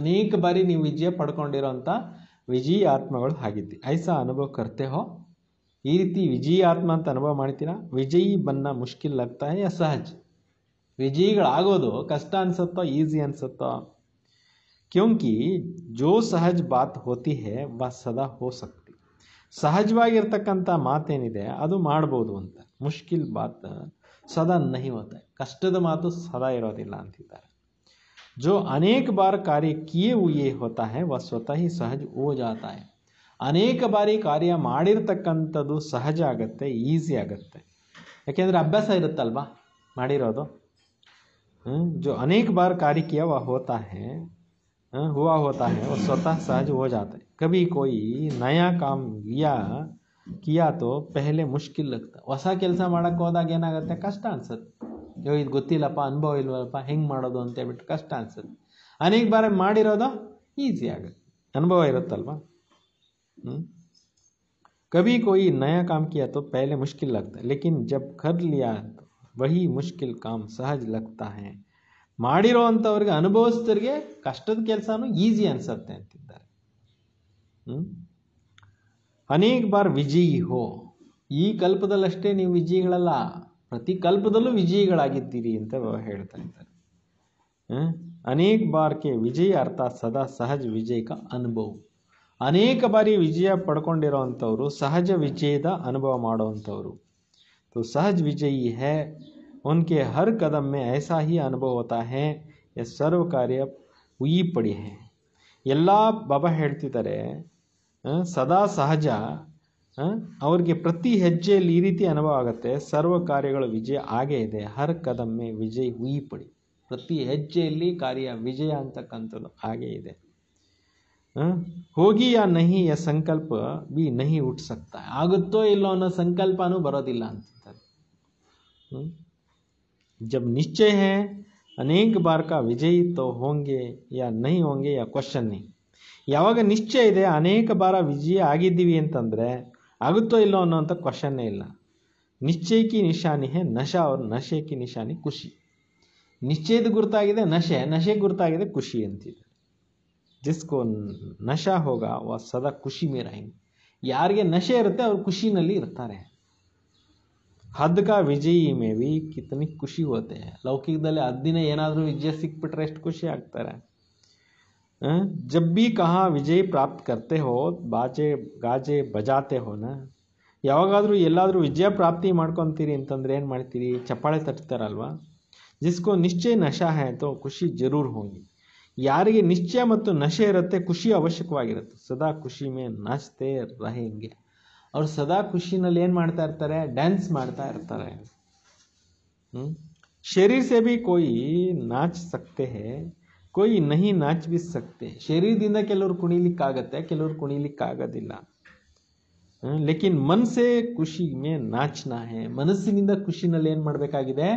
ಅನೇಕ ಬಾರಿ ನೀವು ವಿಜಯ ಅಂಥ ವಿಜಯಿ ಆತ್ಮಗಳು ಆಗಿದ್ದಿ ಐಸಾ ಅನುಭವ ಕರ್ತೆ ಹೋ ಈ ರೀತಿ ವಿಜಯಿ ಆತ್ಮ ಅಂತ ಅನುಭವ ಮಾಡ್ತೀರಾ ವಿಜಯಿ ಬನ್ನ ಮುಷ್ಕಿಲ್ ಆಗ್ತಾ ಯ ಸಹಜ್ ವಿಜಯಿಗಳಾಗೋದು ಕಷ್ಟ ಅನಿಸುತ್ತೋ ಈಸಿ ಅನ್ಸತ್ತೋ ಕ್ಯೂಂಕಿ ಜೋ ಸಹಜ್ ಬಾತ್ ಹೋತಿ ಹೇ ವ ಸದಾ ಹೋ ಸಕ್ತಿ ಸಹಜವಾಗಿರ್ತಕ್ಕಂಥ ಮಾತೇನಿದೆ ಅದು ಮಾಡ್ಬೋದು ಅಂತ ಮುಷ್ಕಿಲ್ ಬಾತ್ ಸದಾ ನಹಿ ಹೋತ ಕಷ್ಟದ ಮಾತು ಸದಾ ಇರೋದಿಲ್ಲ ಅಂತಿದ್ದಾರೆ जो अनेक बार कार्य किए हुए होता है वह स्वतः ही सहज हो जाता है अनेक बारी कार्य माँतकू सहज आगत ईजी आगते या अभ्यास इतलवा जो अनेक बार कार्य किया हुआ होता है हुआ होता है वो स्वतः सहज हो जाता है कभी कोई नया काम लिया किया तो पहले मुश्किल लगता है वसा केसा मोदा ऐन कष्ट अन्सत ಅಯ್ಯೋ ಇದು ಗೊತ್ತಿಲ್ಲಪ್ಪ ಅನುಭವ ಇಲ್ವಲ್ಲಪ್ಪ ಹೆಂಗೆ ಮಾಡೋದು ಅಂತ ಹೇಳ್ಬಿಟ್ಟು ಕಷ್ಟ ಅನ್ಸುತ್ತೆ ಅನೇಕ ಬಾರಿ ಮಾಡಿರೋದು ಈಸಿ ಆಗುತ್ತೆ ಅನುಭವ ಇರುತ್ತಲ್ವ ಹ್ಞೂ कभी कोई नया काम किया तो पहले मुश्किल लगता है लेकिन जब कर लिया तो वही मुश्किल काम सहज लगता है ಮಾಡಿರೋ ಅಂಥವ್ರಿಗೆ ಅನುಭವಿಸಿದವ್ರಿಗೆ ಕಷ್ಟದ ಕೆಲಸನೂ ಈಸಿ ಅನಿಸತ್ತೆ ಅಂತಿದ್ದಾರೆ ಹ್ಞೂ ಅನೇಕ ಬಾರ್ ವಿಜಯಿ ಹೋ ಈ ಕಲ್ಪದಲ್ಲಷ್ಟೇ ನೀವು ವಿಜಯಿಗಳಲ್ಲ ಪ್ರತಿ ಕಲ್ಪದಲ್ಲೂ ವಿಜಯಿಗಳಾಗಿದ್ದೀರಿ ಅಂತ ಹೇಳ್ತಾ ಇದ್ದಾರೆ ಅನೇಕ ಬಾರಕ್ಕೆ ವಿಜಯ ಅರ್ಥ ಸದಾ ಸಹಜ ವಿಜಯಕ ಅನುಭವ ಅನೇಕ ಬಾರಿ ವಿಜಯ ಪಡ್ಕೊಂಡಿರೋವಂಥವ್ರು ಸಹಜ ವಿಜಯದ ಅನುಭವ ಮಾಡೋವಂಥವ್ರು तो सहज विजयी है उनके हर कदम में ऐसा ही अनुभव होता है ಎ सर्व कार्य ಉಯಿ ಪಡಿ ಎಲ್ಲ ಬಾಬಾ ಹೇಳ್ತಿದ್ದಾರೆ ಸದಾ ಸಹಜ ಅವ್ರಿಗೆ ಪ್ರತಿ ಹೆಜ್ಜೆಯಲ್ಲಿ ಈ ರೀತಿ ಅನುಭವ ಆಗುತ್ತೆ ಸರ್ವ ಕಾರ್ಯಗಳ ವಿಜಯ ಆಗೇ ಇದೆ ಹರ್ ಕದಮ್ಮೆ ವಿಜಯ್ ಹುಯಿ ಪಡಿ ಪ್ರತಿ ಹೆಜ್ಜೆಯಲ್ಲಿ ಕಾರ್ಯ ವಿಜಯ ಅಂತಕ್ಕಂಥದ್ದು ಹಾಗೇ ಇದೆ ಹೋಗಿ ಆ ನಹಿ ಯ ಸಂಕಲ್ಪ ಬಿ ನಹಿ ಹುಟ್ಟಿಸಕ್ತ ಆಗುತ್ತೋ ಇಲ್ಲೋ ಅನ್ನೋ ಸಂಕಲ್ಪನೂ ಬರೋದಿಲ್ಲ ಅಂತಿದ್ದಾರೆ ಜಬ್ ನಿಶ್ಚಯ ಹೇ ಅನೇಕ ಕ ವಿಜಯ್ ಇತ್ತೋ ಹೋಂಗೆ ಯಾ ನಹಿ ಹೋಂಗೆ ಯಾ ಕ್ವಶನ್ ನೀ ಯಾವಾಗ ನಿಶ್ಚಯ ಇದೆ ಅನೇಕ ಬಾರ ವಿಜಯ ಆಗಿದ್ದೀವಿ ಅಂತಂದರೆ ಆಗುತ್ತೋ ಇಲ್ಲೋ ಅಂತ ಕ್ವಶನ್ನೇ ಇಲ್ಲ ನಿಶ್ಚಯಕಿ ನಿಶಾನಿ ಹೇ ನಶ ಅವ್ರ ನಶೆಕಿ ನಿಶಾನಿ ಖುಷಿ ನಿಶ್ಚಯದ ಗುರುತಾಗಿದೆ ನಶೆ ನಶೆ ಗುರುತಾಗಿದೆ ಖುಷಿ ಅಂತಿದೆ ಜಿಸ್ಕೋ ನಶ ಹೋಗ ವ ಸದಾ ಖುಷಿ ಹಿಂಗೆ ಯಾರಿಗೆ ನಶೆ ಇರುತ್ತೆ ಅವ್ರು ಖುಷಿನಲ್ಲಿ ಇರ್ತಾರೆ ಹದ್ಕ ವಿಜಯಿ ಮೇವಿ ಕಿತನಿ ಖುಷಿ ಹೋತೆ ಲೌಕಿಕದಲ್ಲಿ ಹದ್ದಿನ ಏನಾದರೂ ವಿಜಯ ಸಿಕ್ಬಿಟ್ರೆ ಎಷ್ಟು ಖುಷಿ ಆಗ್ತಾರೆ जब भी कहां विजय प्राप्त करते हो बाजे गाजे बजाते हो ना ಯಾವಾಗಾದರೂ ಎಲ್ಲಾದರೂ ವಿಜಯ ಪ್ರಾಪ್ತಿ ಮಾಡ್ಕೊಂಡಿರಿ ಅಂತಂದ್ರೆ ಏನು ಮಾಡ್ತೀರಿ ಚಪ್ಪಾಳೆ ತಟ್ಟstar ಅಲ್ವಾ जिसको निश्चय नशा है तो खुशी जरूर होगी यार ये निश्चय ಮತ್ತು ನಶೆ ಇರುತ್ತೆ ಖುಷಿ ಅವಶ್ಯಕವಾಗಿರುತ್ತೆ ಸದಾ ಖುಷಿ ಮೇ ನಚತೆ رہیں گے और सदा खुशी नाले ಏನು ಮಾಡ್ತಾ ಇರ್ತಾರೆ ಡ್ಯಾನ್ಸ್ ಮಾಡ್ತಾ ಇರ್ತಾರೆ ಮ ಶರೀರ ಸೇ بھی کوئی नाच सकते हैं ಕೊಯ್ ನಹಿ ನಾಚ್ ಸಕ್ತೆ ಶರೀರದಿಂದ ಕೆಲವ್ರು ಕುಣಿಲಿಕ್ಕಾಗತ್ತೆ ಕೆಲವ್ರು ಕುಣಿಲಿಕ್ಕಾಗೋದಿಲ್ಲ ಲೇಕಿನ್ ಮನಸ್ಸೇ ಖುಷಿ ಮೇ ನಾಚನಾ ಹೇ ಮನಸ್ಸಿನಿಂದ ಖುಷಿನಲ್ಲಿ ಏನು ಮಾಡಬೇಕಾಗಿದೆ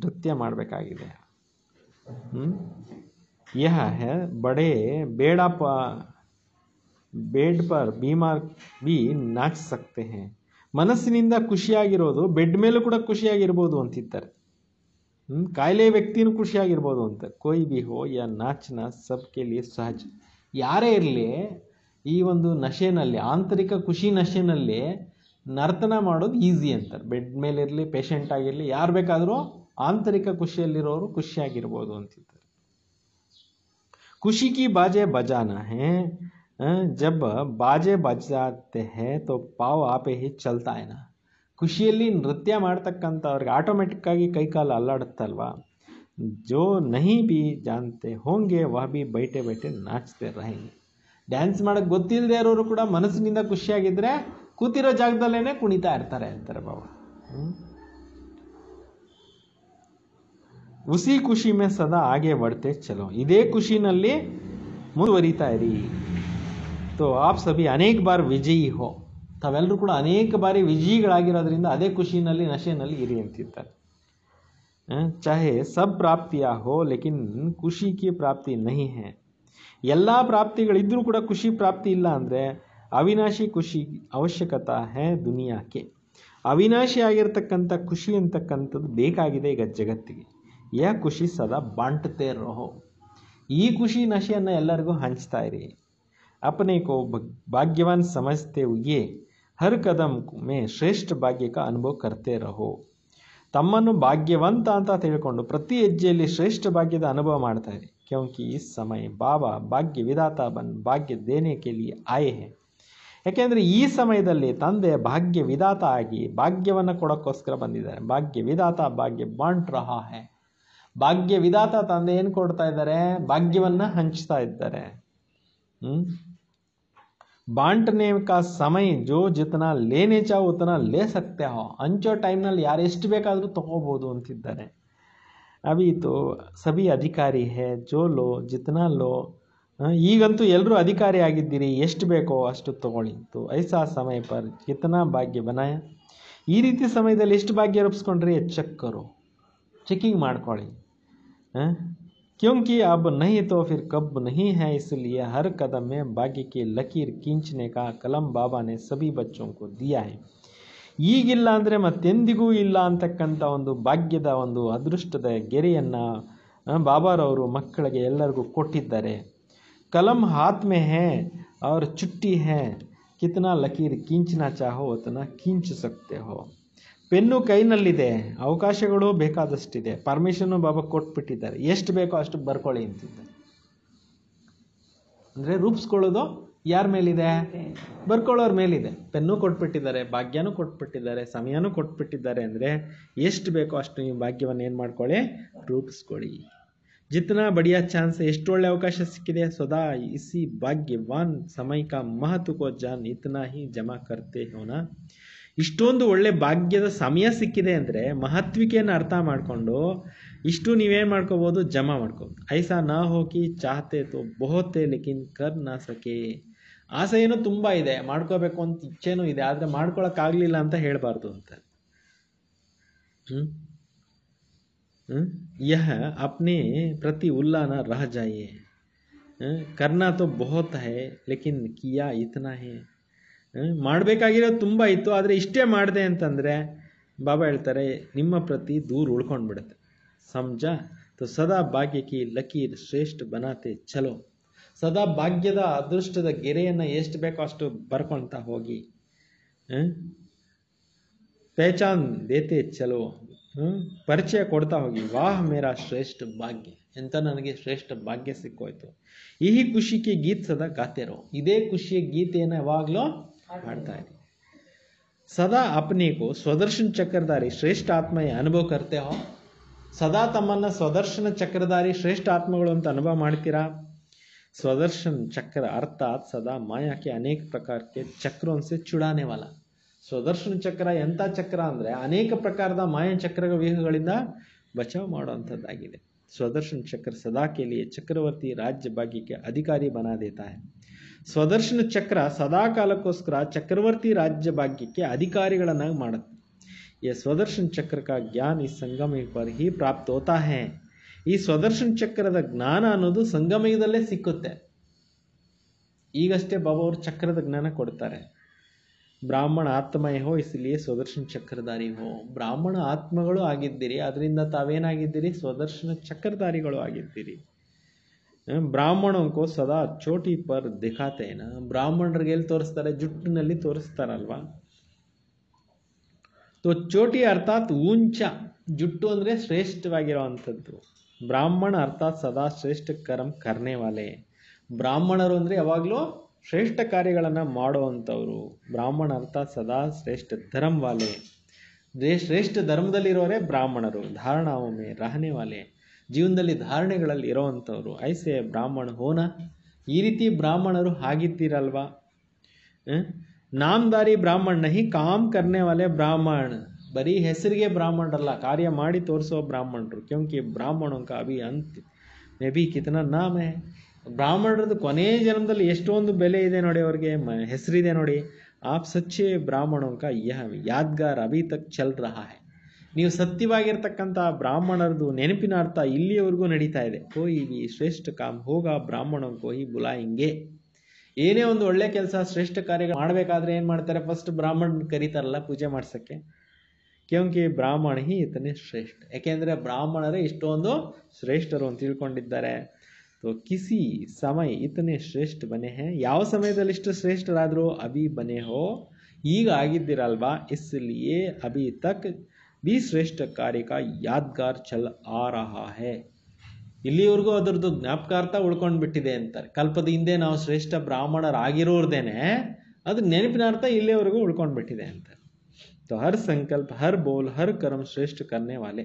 ನೃತ್ಯ ಮಾಡಬೇಕಾಗಿದೆ ಯಹ ಹೇ ಬಡೇ ಬೇಡಪ್ಪ ಬೆಡ್ ಬೇಡ್ ಪರ್ ಬೀಮಾರ್ ಬಿ ನಾಚ್ ಸಕ್ತೆ ಹೇ ಮನಸ್ಸಿನಿಂದ ಖುಷಿಯಾಗಿರೋದು ಬೆಡ್ ಮೇಲೂ ಕೂಡ ಖುಷಿಯಾಗಿರ್ಬೋದು ಅಂತಿದ್ದಾರೆ ಕಾಯಿಲೆ ವ್ಯಕ್ತಿನೂ ಖುಷಿಯಾಗಿರ್ಬೋದು ಅಂತ ಕೋಯಿ ಬಿ ಹೋ ಯಾ ನಾಚನಾ ಸಬ್ ಕೇಳಿ ಸಹಜ ಯಾರೇ ಇರಲಿ ಈ ಒಂದು ನಶೆನಲ್ಲಿ ಆಂತರಿಕ ಖುಷಿ ನಶೆನಲ್ಲಿ ನರ್ತನ ಮಾಡೋದು ಈಸಿ ಅಂತಾರೆ ಬೆಡ್ ಮೇಲೆ ಇರಲಿ ಪೇಷಂಟ್ ಆಗಿರಲಿ ಯಾರು ಬೇಕಾದರೂ ಆಂತರಿಕ ಖುಷಿಯಲ್ಲಿರೋರು ಖುಷಿಯಾಗಿರ್ಬೋದು ಅಂತಿದ್ದಾರೆ ಖುಷಿ ಕಿ ಬಾಜೆ ಬಜಾನ ಹೇ ಜಬ್ ಬಾಜೆ ಬಜಾತೆ ಹೇ ತೋ ಪಾವ್ ಆಪೆ ಹಿ ಚಲ್ತಾಯ್ನ ಖುಷಿಯಲ್ಲಿ ನೃತ್ಯ ಮಾಡ್ತಕ್ಕಂಥವ್ರಿಗೆ ಆಟೋಮೆಟಿಕ್ಕಾಗಿ ಕೈ ಕಾಲು ಅಲ್ಲಾಡುತ್ತಲ್ವಾ ಜೋ ನಹಿ ಬಿ ಜಾನ್ತೆ ಹೋಂಗೆ ವಾ ಬಿ ಬೈಟೆ ಬೈಟೆ ನಾಚ್ತೆ ರಹೇಂಗೆ ಡ್ಯಾನ್ಸ್ ಮಾಡೋಕ್ಕೆ ಗೊತ್ತಿಲ್ಲದೆ ಇರೋರು ಕೂಡ ಮನಸ್ಸಿನಿಂದ ಖುಷಿಯಾಗಿದ್ದರೆ ಕೂತಿರೋ ಜಾಗದಲ್ಲೇ ಕುಣಿತಾ ಇರ್ತಾರೆ ಅಂತಾರೆ ಬಾಬಾ ಉಸಿ ಖುಷಿ ಮೇ ಸದಾ ಹಾಗೆ ಬಡ್ತೆ ಚಲೋ ಇದೇ ಖುಷಿನಲ್ಲಿ ಮುಂದುವರಿತಾ ಇರಿ ತೋ ಆಪ್ ಸಭಿ ಅನೇಕ ಬಾರ್ ವಿಜಯಿ ಹೋ ತಾವೆಲ್ಲರೂ ಕೂಡ ಅನೇಕ ಬಾರಿ ವಿಜಿಗಳಾಗಿರೋದ್ರಿಂದ ಅದೇ ಖುಷಿನಲ್ಲಿ ನಶೆಯಲ್ಲಿ ಇರಿ ಅಂತಿರ್ತಾರೆ ಚಾಹೆ ಸಬ್ ಪ್ರಾಪ್ತಿಯ ಹೋ ಲೇಕಿನ್ ಖುಷಿ ಕಿ ಪ್ರಾಪ್ತಿ ನಹಿ ಹೇ ಎಲ್ಲ ಪ್ರಾಪ್ತಿಗಳಿದ್ದರೂ ಕೂಡ ಖುಷಿ ಪ್ರಾಪ್ತಿ ಇಲ್ಲ ಅಂದರೆ ಅವಿನಾಶಿ ಖುಷಿ ಅವಶ್ಯಕತೆ ಹೇ ದುನಿಯಾಕ್ಕೆ ಅವಿನಾಶಿ ಆಗಿರ್ತಕ್ಕಂಥ ಖುಷಿ ಅಂತಕ್ಕಂಥದ್ದು ಬೇಕಾಗಿದೆ ಈಗ ಜಗತ್ತಿಗೆ ಯಾ ಖುಷಿ ಸದಾ ಬಾಂಟತೆ ರೋಹೋ ಈ ಖುಷಿ ನಶೆಯನ್ನು ಎಲ್ಲರಿಗೂ ಹಂಚ್ತಾ ಇರಿ ಅಪನೆ ಕೋ ಭಾಗ್ಯವಾನ್ ಸಮಜ್ತೇವು ಹರ್ ಕದಂ ಮೇ ಶ್ರೇಷ್ಠ ಭಾಗ್ಯಕ ಅನುಭವ ಕರ್ತೇ ರಹೋ ತಮ್ಮನ್ನು ಭಾಗ್ಯವಂತ ಅಂತ ತಿಳ್ಕೊಂಡು ಪ್ರತಿ ಹೆಜ್ಜೆಯಲ್ಲಿ ಶ್ರೇಷ್ಠ ಭಾಗ್ಯದ ಅನುಭವ ಮಾಡ್ತಾರೆ ಕ್ಯೋಂಕಿ ಈ ಸಮಯ ಬಾಬಾ ಭಾಗ್ಯ ವಿಧಾತ ಬನ್ ಭಾಗ್ಯ ದೇನೆ ಕೆಲಿ ಆಯೆ ಯಾಕೆಂದರೆ ಈ ಸಮಯದಲ್ಲಿ ತಂದೆ ಭಾಗ್ಯ ವಿಧಾತ ಆಗಿ ಭಾಗ್ಯವನ್ನು ಕೊಡೋಕ್ಕೋಸ್ಕರ ಬಂದಿದ್ದಾರೆ ಭಾಗ್ಯ ವಿಧಾತ ಭಾಗ್ಯ ಬಾಂಟ್ ರಹಾ ಹೇ ಭಾಗ್ಯ ವಿಧಾತ ತಂದೆ ಏನು ಕೊಡ್ತಾ ಇದ್ದಾರೆ ಭಾಗ್ಯವನ್ನು ಹಂಚ್ತಾ ಇದ್ದಾರೆ ಹ್ಞೂ ಬಾಂಟನೆ ಕಾ ಸಮಯ ಜೋ ಜಿತನ ಲೇನೆ ಚಾ ಉತನ ಲೇ ಸಕ್ತೆ ಹೋ ಅಂಚೋ ಟೈಮ್ನಲ್ಲಿ ಯಾರು ಎಷ್ಟು ಬೇಕಾದರೂ ತಗೋಬೋದು ಅಂತಿದ್ದಾರೆ ಅಭಿ ಇದು ಸಭಿ ಅಧಿಕಾರಿ ಹೇ ಜೋ ಲೋ ಜಿತನ ಲೋ ಈಗಂತೂ ಎಲ್ಲರೂ ಅಧಿಕಾರಿ ಆಗಿದ್ದೀರಿ ಎಷ್ಟು ಬೇಕೋ ಅಷ್ಟು ತಗೊಳ್ಳಿ ತು ಐಸಾ ಸಮಯ ಪರ್ ಜಿತನ ಭಾಗ್ಯ ಬನಾಯ ಈ ರೀತಿ ಸಮಯದಲ್ಲಿ ಎಷ್ಟು ಭಾಗ್ಯ ರೂಪಿಸ್ಕೊಂಡ್ರಿ ಚೆಕ್ಕರು ಚೆಕ್ಕಿಂಗ್ ಮಾಡ್ಕೊಳ್ಳಿ ಹಾಂ क्योंकि अब नहीं तो फिर कब नहीं है इसलिए हर कदम में भाग्य की लकीर कींचने का कलम बाबा ने सभी बच्चों को दिया है ಈಗಿಲ್ಲ ಅಂದರೆ ಮತ್ತೆಂದಿಗೂ ಇಲ್ಲ ಅಂತಕ್ಕಂಥ ಒಂದು ಭಾಗ್ಯದ ಒಂದು ಅದೃಷ್ಟದ ಗೆರೆಯನ್ನು ಬಾಬಾರವರು ಮಕ್ಕಳಿಗೆ ಎಲ್ಲರಿಗೂ ಕೊಟ್ಟಿದ್ದಾರೆ ಕಲಂ ಹಾತ್ ಮೇ ಹೇ ಅವ್ರ ಚುಟ್ಟಿ ಹೇ ಕಿತ್ನಾ ಲಕೀರ್ ಕಿಂಚನಾ ಚಾಹೋ ಉतना ಕಿಂಚ ಸಕ್ತೆ ಹೋ ಪೆನ್ನು ಕೈನಲ್ಲಿದೆ ಅವಕಾಶಗಳು ಬೇಕಾದಷ್ಟಿದೆ ಪರ್ಮಿಷನ್ನು ಬಾಬಾ ಕೊಟ್ಬಿಟ್ಟಿದ್ದಾರೆ ಎಷ್ಟು ಬೇಕೋ ಅಷ್ಟು ಬರ್ಕೊಳ್ಳಿ ಅಂತಿದ್ದೆ ಅಂದರೆ ರೂಪಿಸ್ಕೊಳ್ಳೋದು ಯಾರ ಮೇಲಿದೆ ಬರ್ಕೊಳ್ಳೋರ ಮೇಲಿದೆ ಪೆನ್ನು ಕೊಟ್ಬಿಟ್ಟಿದ್ದಾರೆ ಭಾಗ್ಯನೂ ಕೊಟ್ಬಿಟ್ಟಿದ್ದಾರೆ ಸಮಯನೂ ಕೊಟ್ಬಿಟ್ಟಿದ್ದಾರೆ ಅಂದರೆ ಎಷ್ಟು ಬೇಕೋ ಅಷ್ಟು ನೀವು ಭಾಗ್ಯವನ್ನು ಏನು ಮಾಡ್ಕೊಳ್ಳಿ ರೂಪಿಸ್ಕೊಳ್ಳಿ ಜಿತ್ನ ಬಡಿಯ ಚಾನ್ಸ್ ಎಷ್ಟು ಒಳ್ಳೆ ಅವಕಾಶ ಸಿಕ್ಕಿದೆ ಸದಾ ಇಸಿ ಭಾಗ್ಯವಾನ್ ಸಮಯಿಕ ಮಹತ್ವ ಕೋ ಜಾನ್ ಇತನ ಹಿ ಜಮಾ ಕರ್ತೆ ಹೋನಾ ಇಷ್ಟೊಂದು ಒಳ್ಳೆ ಭಾಗ್ಯದ ಸಮಯ ಸಿಕ್ಕಿದೆ ಅಂದರೆ ಮಹತ್ವಿಕೆಯನ್ನು ಅರ್ಥ ಮಾಡಿಕೊಂಡು ಇಷ್ಟು ನೀವೇನು ಮಾಡ್ಕೋಬೋದು ಜಮಾ ಮಾಡ್ಕೋಬೋದು ಐಸಾ ನಾ ಹೋಗಿ ಚಾಹತೆ ತೋ ಬಹುತೇ ಲೇಕಿನ್ ಕರ್ ನಾ ಸಖಿ ಆಸೆ ಏನೋ ತುಂಬ ಇದೆ ಮಾಡ್ಕೋಬೇಕು ಅಂತ ಇಚ್ಛೆನೂ ಇದೆ ಆದರೆ ಮಾಡ್ಕೊಳಕ್ಕಾಗಲಿಲ್ಲ ಅಂತ ಹೇಳಬಾರ್ದು ಅಂತ ಹ್ಞೂ यह अपने प्रति उल्लाना रह जाइए करना तो बहुत है लेकिन किया इतना है ಮಾಡಬೇಕಾಗಿರೋದು ತುಂಬ ಇತ್ತು ಆದರೆ ಇಷ್ಟೇ ಮಾಡಿದೆ ಅಂತಂದರೆ ಬಾಬಾ ಹೇಳ್ತಾರೆ ನಿಮ್ಮ ಪ್ರತಿ ದೂರು ಉಳ್ಕೊಂಡ್ಬಿಡುತ್ತೆ ಸಮಜ ತು ಸದಾ ಭಾಗ್ಯಕ್ಕೆ ಲಕೀರ್ ಶ್ರೇಷ್ಠ ಬನಾತೆ ಚಲೋ ಸದಾ ಭಾಗ್ಯದ ಅದೃಷ್ಟದ ಗೆರೆಯನ್ನು ಎಷ್ಟು ಬೇಕೋ ಅಷ್ಟು ಬರ್ಕೊಳ್ತಾ ಹೋಗಿ ಪೇಚಾನ್ ದೇತೆ ಚಲೋ ಪರಿಚಯ ಕೊಡ್ತಾ ಹೋಗಿ ವಾಹ್ ಮೇರಾ ಶ್ರೇಷ್ಠ ಭಾಗ್ಯ ಎಂತ ನನಗೆ ಶ್ರೇಷ್ಠ ಭಾಗ್ಯ ಸಿಕ್ಕೋಯ್ತು ಈ ಖುಷಿಗೆ ಗೀತ್ ಸದಾ ಗಾತೆರೋ ಇದೇ ಖುಷಿಯ ಗೀತೆಯನ್ನು ಯಾವಾಗಲೂ ಮಾಡ್ತಾ ಇದೆ ಸದಾ ಅಪ್ನೀಕು ಸ್ವದರ್ಶನ ಚಕ್ರಧಾರಿ ಶ್ರೇಷ್ಠ ಆತ್ಮ ಅನುಭವ ಕರ್ತೇ ಹೋ ಸದಾ ತಮ್ಮನ್ನ ಸ್ವದರ್ಶನ ಚಕ್ರಧಾರಿ ಶ್ರೇಷ್ಠ ಆತ್ಮಗಳು ಅಂತ ಅನುಭವ ಮಾಡ್ತೀರಾ ಸ್ವದರ್ಶನ ಚಕ್ರ ಅರ್ಥಾತ್ ಸದಾ ಮಾಯಾಕೆ ಅನೇಕ ಪ್ರಕಾರಕ್ಕೆ ಚಕ್ರ ಅನ್ಸಿ ಚುಡಾನೆ ಸ್ವದರ್ಶನ ಚಕ್ರ ಎಂಥ ಚಕ್ರ ಅಂದರೆ ಅನೇಕ ಪ್ರಕಾರದ ಮಾಯ ಚಕ್ರಗಳ ವ್ಯೂಹಗಳಿಂದ ಬಚಾವ್ ಮಾಡುವಂಥದ್ದಾಗಿದೆ ಸ್ವದರ್ಶನ ಚಕ್ರ ಸದಾ ಕೇಳಿಯೇ ಚಕ್ರವರ್ತಿ ರಾಜ್ಯ ಭಾಗ್ಯಕ್ಕೆ ಅಧಿಕಾರಿ ಬನಾ ದೇತಾ ಸ್ವದರ್ಶನ ಚಕ್ರ ಸದಾಕಾಲಕ್ಕೋಸ್ಕರ ಚಕ್ರವರ್ತಿ ರಾಜ್ಯ ಭಾಗ್ಯಕ್ಕೆ ಅಧಿಕಾರಿಗಳನ್ನಾಗಿ ಮಾಡುತ್ತೆ ಈ ಸ್ವದರ್ಶನ ಚಕ್ರಕ ಜ್ಞಾನ ಈ ಸಂಗಮ ಪರ್ ಹಿ ಪ್ರಾಪ್ತ ಹೋತಾ ಈ ಸ್ವದರ್ಶನ ಚಕ್ರದ ಜ್ಞಾನ ಅನ್ನೋದು ಸಂಗಮಯದಲ್ಲೇ ಸಿಕ್ಕುತ್ತೆ ಈಗಷ್ಟೇ ಬಾಬಾ ಅವರು ಚಕ್ರದ ಜ್ಞಾನ ಕೊಡ್ತಾರೆ ಬ್ರಾಹ್ಮಣ ಆತ್ಮಯ ಹೋ ಇಸ್ಲಿಯೇ ಸ್ವದರ್ಶನ ಚಕ್ರಧಾರಿ ಹೋ ಬ್ರಾಹ್ಮಣ ಆತ್ಮಗಳು ಆಗಿದ್ದೀರಿ ಅದರಿಂದ ತಾವೇನಾಗಿದ್ದೀರಿ ಸ್ವದರ್ಶನ ಚಕ್ರಧಾರಿಗಳು ಆಗಿದ್ದೀರಿ ಬ್ರಾಹ್ಮಣಕ್ಕೂ ಸದಾ ಚೋಟಿ ಪರ್ ದಿಖಾತೇನ ಬ್ರಾಹ್ಮಣರಿಗೆ ಎಲ್ಲಿ ತೋರಿಸ್ತಾರೆ ಜುಟ್ಟಿನಲ್ಲಿ ತೋರಿಸ್ತಾರಲ್ವ ತೋ ಚೋಟಿ ಅರ್ಥಾತ್ ಉಂಚ ಜುಟ್ಟು ಅಂದರೆ ಶ್ರೇಷ್ಠವಾಗಿರುವಂಥದ್ದು ಬ್ರಾಹ್ಮಣ ಅರ್ಥಾತ್ ಸದಾ ಶ್ರೇಷ್ಠ ಕರಂ ಕರ್ಣೇವಾಲೆ ಬ್ರಾಹ್ಮಣರು ಅಂದರೆ ಯಾವಾಗಲೂ ಶ್ರೇಷ್ಠ ಕಾರ್ಯಗಳನ್ನು ಮಾಡುವಂಥವ್ರು ಬ್ರಾಹ್ಮಣ ಅರ್ಥಾತ್ ಸದಾ ಶ್ರೇಷ್ಠ ಧರ್ಮವಾಲೆ ಶ್ರೇಷ್ಠ ಧರ್ಮದಲ್ಲಿರೋರೇ ಬ್ರಾಹ್ಮಣರು ರಹನೆ ರಹನೆವಾಲೆ ಜೀವನದಲ್ಲಿ ಧಾರಣೆಗಳಲ್ಲಿ ಇರೋವಂಥವ್ರು ಐಸೆ ಬ್ರಾಹ್ಮಣ ಹೋನ ಈ ರೀತಿ ಬ್ರಾಹ್ಮಣರು ಆಗಿದ್ದೀರಲ್ವಾ ನಾಮದಾರಿ ಬ್ರಾಹ್ಮಣ ಹಿ ಕಾಮ್ ಕರ್ನೆ ವಾಲೆ ಬ್ರಾಹ್ಮಣ ಬರೀ ಹೆಸರಿಗೆ ಬ್ರಾಹ್ಮಣರಲ್ಲ ಕಾರ್ಯ ಮಾಡಿ ತೋರಿಸೋ ಬ್ರಾಹ್ಮಣರು ಕ್ಯೂಂಕಿ ಬ್ರಾಹ್ಮಣ ಅಭಿ ಅಂತ ಮೇ ಬಿ ಕಿತನ ನಾಮೆ ಬ್ರಾಹ್ಮಣರದ್ದು ಕೊನೆಯ ಜನ್ಮದಲ್ಲಿ ಎಷ್ಟೊಂದು ಬೆಲೆ ಇದೆ ನೋಡಿ ಅವ್ರಿಗೆ ಮ ಹೆಸರಿದೆ ನೋಡಿ ಆಪ್ ಸಚ್ಚೆ ಬ್ರಾಹ್ಮಣಕ ಯಾದ್ಗಾರ್ ಅಭಿ ತಕ್ ಚಲ್ ರಹಾ ಹೈ ನೀವು ಸತ್ಯವಾಗಿರ್ತಕ್ಕಂಥ ಬ್ರಾಹ್ಮಣರದು ನೆನಪಿನ ಅರ್ಥ ಇಲ್ಲಿಯವರೆಗೂ ನಡೀತಾ ಇದೆ ಬಿ ಶ್ರೇಷ್ಠ ಕಾಮ್ ಹೋಗ ಬ್ರಾಹ್ಮಣಂ ಕೋಯಿ ಹಿಂಗೆ ಏನೇ ಒಂದು ಒಳ್ಳೆ ಕೆಲಸ ಶ್ರೇಷ್ಠ ಕಾರ್ಯ ಮಾಡಬೇಕಾದ್ರೆ ಏನು ಮಾಡ್ತಾರೆ ಫಸ್ಟ್ ಬ್ರಾಹ್ಮಣ ಕರೀತಾರಲ್ಲ ಪೂಜೆ ಮಾಡ್ಸೋಕ್ಕೆ ಕ್ಯೋಂಕಿ ಬ್ರಾಹ್ಮಣ ಹಿ ಇತನೇ ಶ್ರೇಷ್ಠ ಯಾಕೆಂದರೆ ಬ್ರಾಹ್ಮಣರೇ ಇಷ್ಟೊಂದು ಶ್ರೇಷ್ಠರು ಅಂತ ತಿಳ್ಕೊಂಡಿದ್ದಾರೆ ಸೊ ಕಿಸಿ ಸಮಯ ಇತನೇ ಶ್ರೇಷ್ಠ ಬನೆ ಹೇ ಯಾವ ಸಮಯದಲ್ಲಿ ಇಷ್ಟು ಶ್ರೇಷ್ಠರಾದರೂ ಅಭಿ ಬನೆ ಹೋ ಈಗ ಆಗಿದ್ದೀರಲ್ವಾ ಇಸ್ಲಿಯೇ ಅಭಿ ತಕ್ ಬಿ ಶ್ರೇಷ್ಠ ಕಾರ್ಯಕ ಯಾದ್ಗಾರ್ ಛಲ್ ಆ ಹೇ ಇಲ್ಲಿವರೆಗೂ ಅದರದ್ದು ಜ್ಞಾಪಕಾರ್ಥ ಉಳ್ಕೊಂಡು ಬಿಟ್ಟಿದೆ ಅಂತಾರೆ ಕಲ್ಪದ ಹಿಂದೆ ನಾವು ಶ್ರೇಷ್ಠ ಬ್ರಾಹ್ಮಣರಾಗಿರೋರ್ದೇನೆ ಅದು ನೆನಪಿನ ಅರ್ಥ ಇಲ್ಲಿವರೆಗೂ ಉಳ್ಕೊಂಡು ಬಿಟ್ಟಿದೆ ಅಂತಾರೆ तो हर ಸಂಕಲ್ಪ ಹರ್ ಬೋಲ್ ಹರ್ ಕರ್ಮ ಶ್ರೇಷ್ಠ ಕರ್ನೆ ವಾಲೆ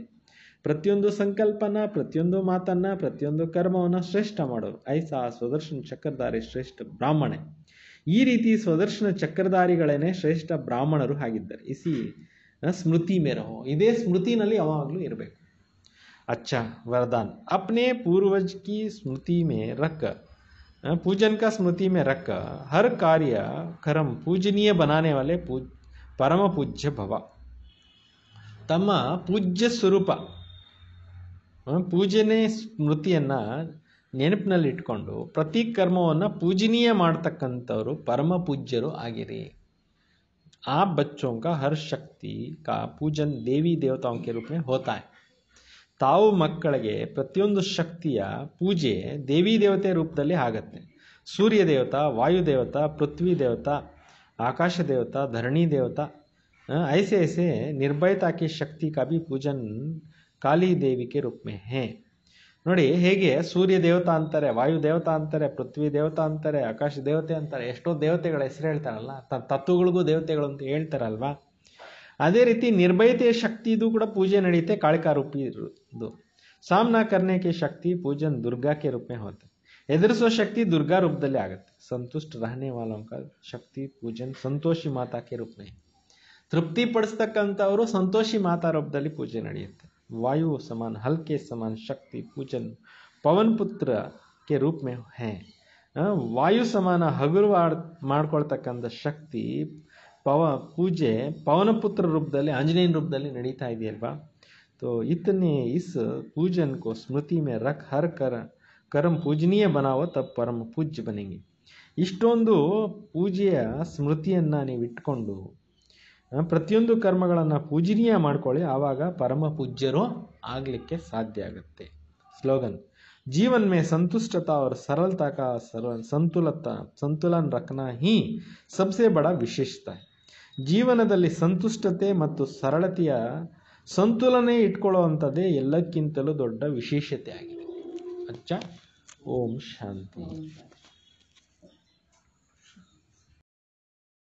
ಪ್ರತಿಯೊಂದು ಸಂಕಲ್ಪನ ಪ್ರತಿಯೊಂದು ಮಾತನ್ನ ಪ್ರತಿಯೊಂದು ಕರ್ಮವನ್ನು ಶ್ರೇಷ್ಠ ಮಾಡೋರು ಐಸಾ ಸ್ವದರ್ಶನ ಚಕ್ರಧಾರಿ ಶ್ರೇಷ್ಠ ಬ್ರಾಹ್ಮಣೆ ಈ ರೀತಿ ಸ್ವದರ್ಶನ ಚಕ್ರಧಾರಿಗಳೇನೆ ಶ್ರೇಷ್ಠ ಬ್ರಾಹ್ಮಣರು ಆಗಿದ್ದಾರೆ ಇಸಿ ಸ್ಮೃತಿ ಮೇರಹೋ ಇದೇ ಸ್ಮೃತಿನಲ್ಲಿ ಯಾವಾಗಲೂ ಇರಬೇಕು ಅಚ್ಚ ವರದಾನ್ ಅಪ್ನೇ ಪೂರ್ವಜ್ ಸ್ಮೃತಿ ಸ್ಮೃತಿ ಮೇ ರಕ್ಕ ಪೂಜನ್ ಕಾ ಸ್ಮೃತಿ ಮೇ ರಕ್ಕ ಹರ್ ಕಾರ್ಯ ಕರಂ ಪೂಜನೀಯ ಬನಾನೆ ವಾಲೆ ಪರಮ ಪೂಜ್ಯ ಭವ ತಮ್ಮ ಪೂಜ್ಯ ಸ್ವರೂಪ ಪೂಜನೆ ಸ್ಮೃತಿಯನ್ನು ನೆನಪಿನಲ್ಲಿಟ್ಕೊಂಡು ಪ್ರತಿ ಕರ್ಮವನ್ನು ಪೂಜನೀಯ ಮಾಡ್ತಕ್ಕಂಥವರು ಪರಮ ಪೂಜ್ಯರು ಆಗಿರಿ आप बच्चों का हर शक्ति का पूजन देवी देवताओं के रूप में होता है ताऊ के प्रतियोंद शक्तिया पूजे देवी देवते रूपदली आगते सूर्य देवता वायु देवता पृथ्वी देवता आकाश देवता धरणी देवता ऐसे ऐसे निर्भयता की शक्ति का भी पूजन काली देवी के रूप में है ನೋಡಿ ಹೇಗೆ ಸೂರ್ಯ ದೇವತಾ ಅಂತಾರೆ ವಾಯು ದೇವತಾ ಅಂತಾರೆ ಪೃಥ್ವಿ ದೇವತಾ ಅಂತಾರೆ ಆಕಾಶ ದೇವತೆ ಅಂತಾರೆ ಎಷ್ಟೋ ದೇವತೆಗಳ ಹೆಸರು ಹೇಳ್ತಾರಲ್ಲ ತತ್ವಗಳಿಗೂ ದೇವತೆಗಳು ಅಂತ ಹೇಳ್ತಾರಲ್ವಾ ಅದೇ ರೀತಿ ನಿರ್ಭಯತೆಯ ಶಕ್ತಿದು ಕೂಡ ಪೂಜೆ ನಡೆಯುತ್ತೆ ಕಾಳಿಕಾ ರೂಪಿ ಇದು ಸಾಮ್ನಾ ಕರ್ಣಕ್ಕೆ ಶಕ್ತಿ ಪೂಜನ್ ದುರ್ಗಾಕ್ಕೆ ರೂಪೇ ಹೋಗುತ್ತೆ ಎದುರಿಸುವ ಶಕ್ತಿ ದುರ್ಗಾ ರೂಪದಲ್ಲಿ ಆಗುತ್ತೆ ಸಂತುಷ್ಟ ರಹನೆ ವಾಲಂಕ ಶಕ್ತಿ ಪೂಜನ್ ಸಂತೋಷಿ ಮಾತಾಕೆ ರೂಪನೇ ತೃಪ್ತಿ ಪಡಿಸ್ತಕ್ಕಂಥವರು ಸಂತೋಷಿ ಮಾತಾ ರೂಪದಲ್ಲಿ ಪೂಜೆ ನಡೆಯುತ್ತೆ वायु समान हल्के समान शक्ति पूजन ಪವನ್ ಪುತ್ರ ಕೆ ರೂಪ ಮೇ ಹೇ ವಾಯು ಸಮಾನ ಹಗುರವಾಡ್ ಮಾಡ್ಕೊಳ್ತಕ್ಕಂಥ ಶಕ್ತಿ ಪವ ಪೂಜೆ ಪವನಪುತ್ರ ರೂಪದಲ್ಲಿ ಆಂಜನೇಯನ ರೂಪದಲ್ಲಿ ನಡೀತಾ ಇದೆಯಲ್ವಾ तो इतने इस पूजन को स्मृति में रख हर कर कर्म ಪೂಜನೀಯ बनाओ तब परम ಪೂಜ್ಯ बनेंगे ಇಷ್ಟೊಂದು ಪೂಜೆಯ ಸ್ಮೃತಿಯನ್ನು ನೀವು ಇಟ್ಕೊಂಡು ಪ್ರತಿಯೊಂದು ಕರ್ಮಗಳನ್ನು ಪೂಜನೀಯ ಮಾಡ್ಕೊಳ್ಳಿ ಆವಾಗ ಪರಮ ಪೂಜ್ಯರು ಆಗಲಿಕ್ಕೆ ಸಾಧ್ಯ ಆಗುತ್ತೆ ಸ್ಲೋಗನ್ ಜೀವನ್ ಸಂತುಷ್ಟತಾ ಸಂತುಷ್ಟತ ಸರಳತಾಕ ಸರಳತಾಕ ಸಂತುಲತ ಸಂತುಲತ ಸಂತುಲನ್ ರಕ್ನ रखना ಸಬ್ಸೆ ಬಡ ವಿಶೇಷತೆ ಜೀವನದಲ್ಲಿ ಸಂತುಷ್ಟತೆ ಮತ್ತು ಸರಳತೆಯ ಸಂತುಲನೆ ಇಟ್ಕೊಳ್ಳುವಂಥದ್ದೇ ಎಲ್ಲಕ್ಕಿಂತಲೂ ದೊಡ್ಡ ವಿಶೇಷತೆ ಆಗಿದೆ ಅಚ್ಚ ಓಂ ಶಾಂತಿ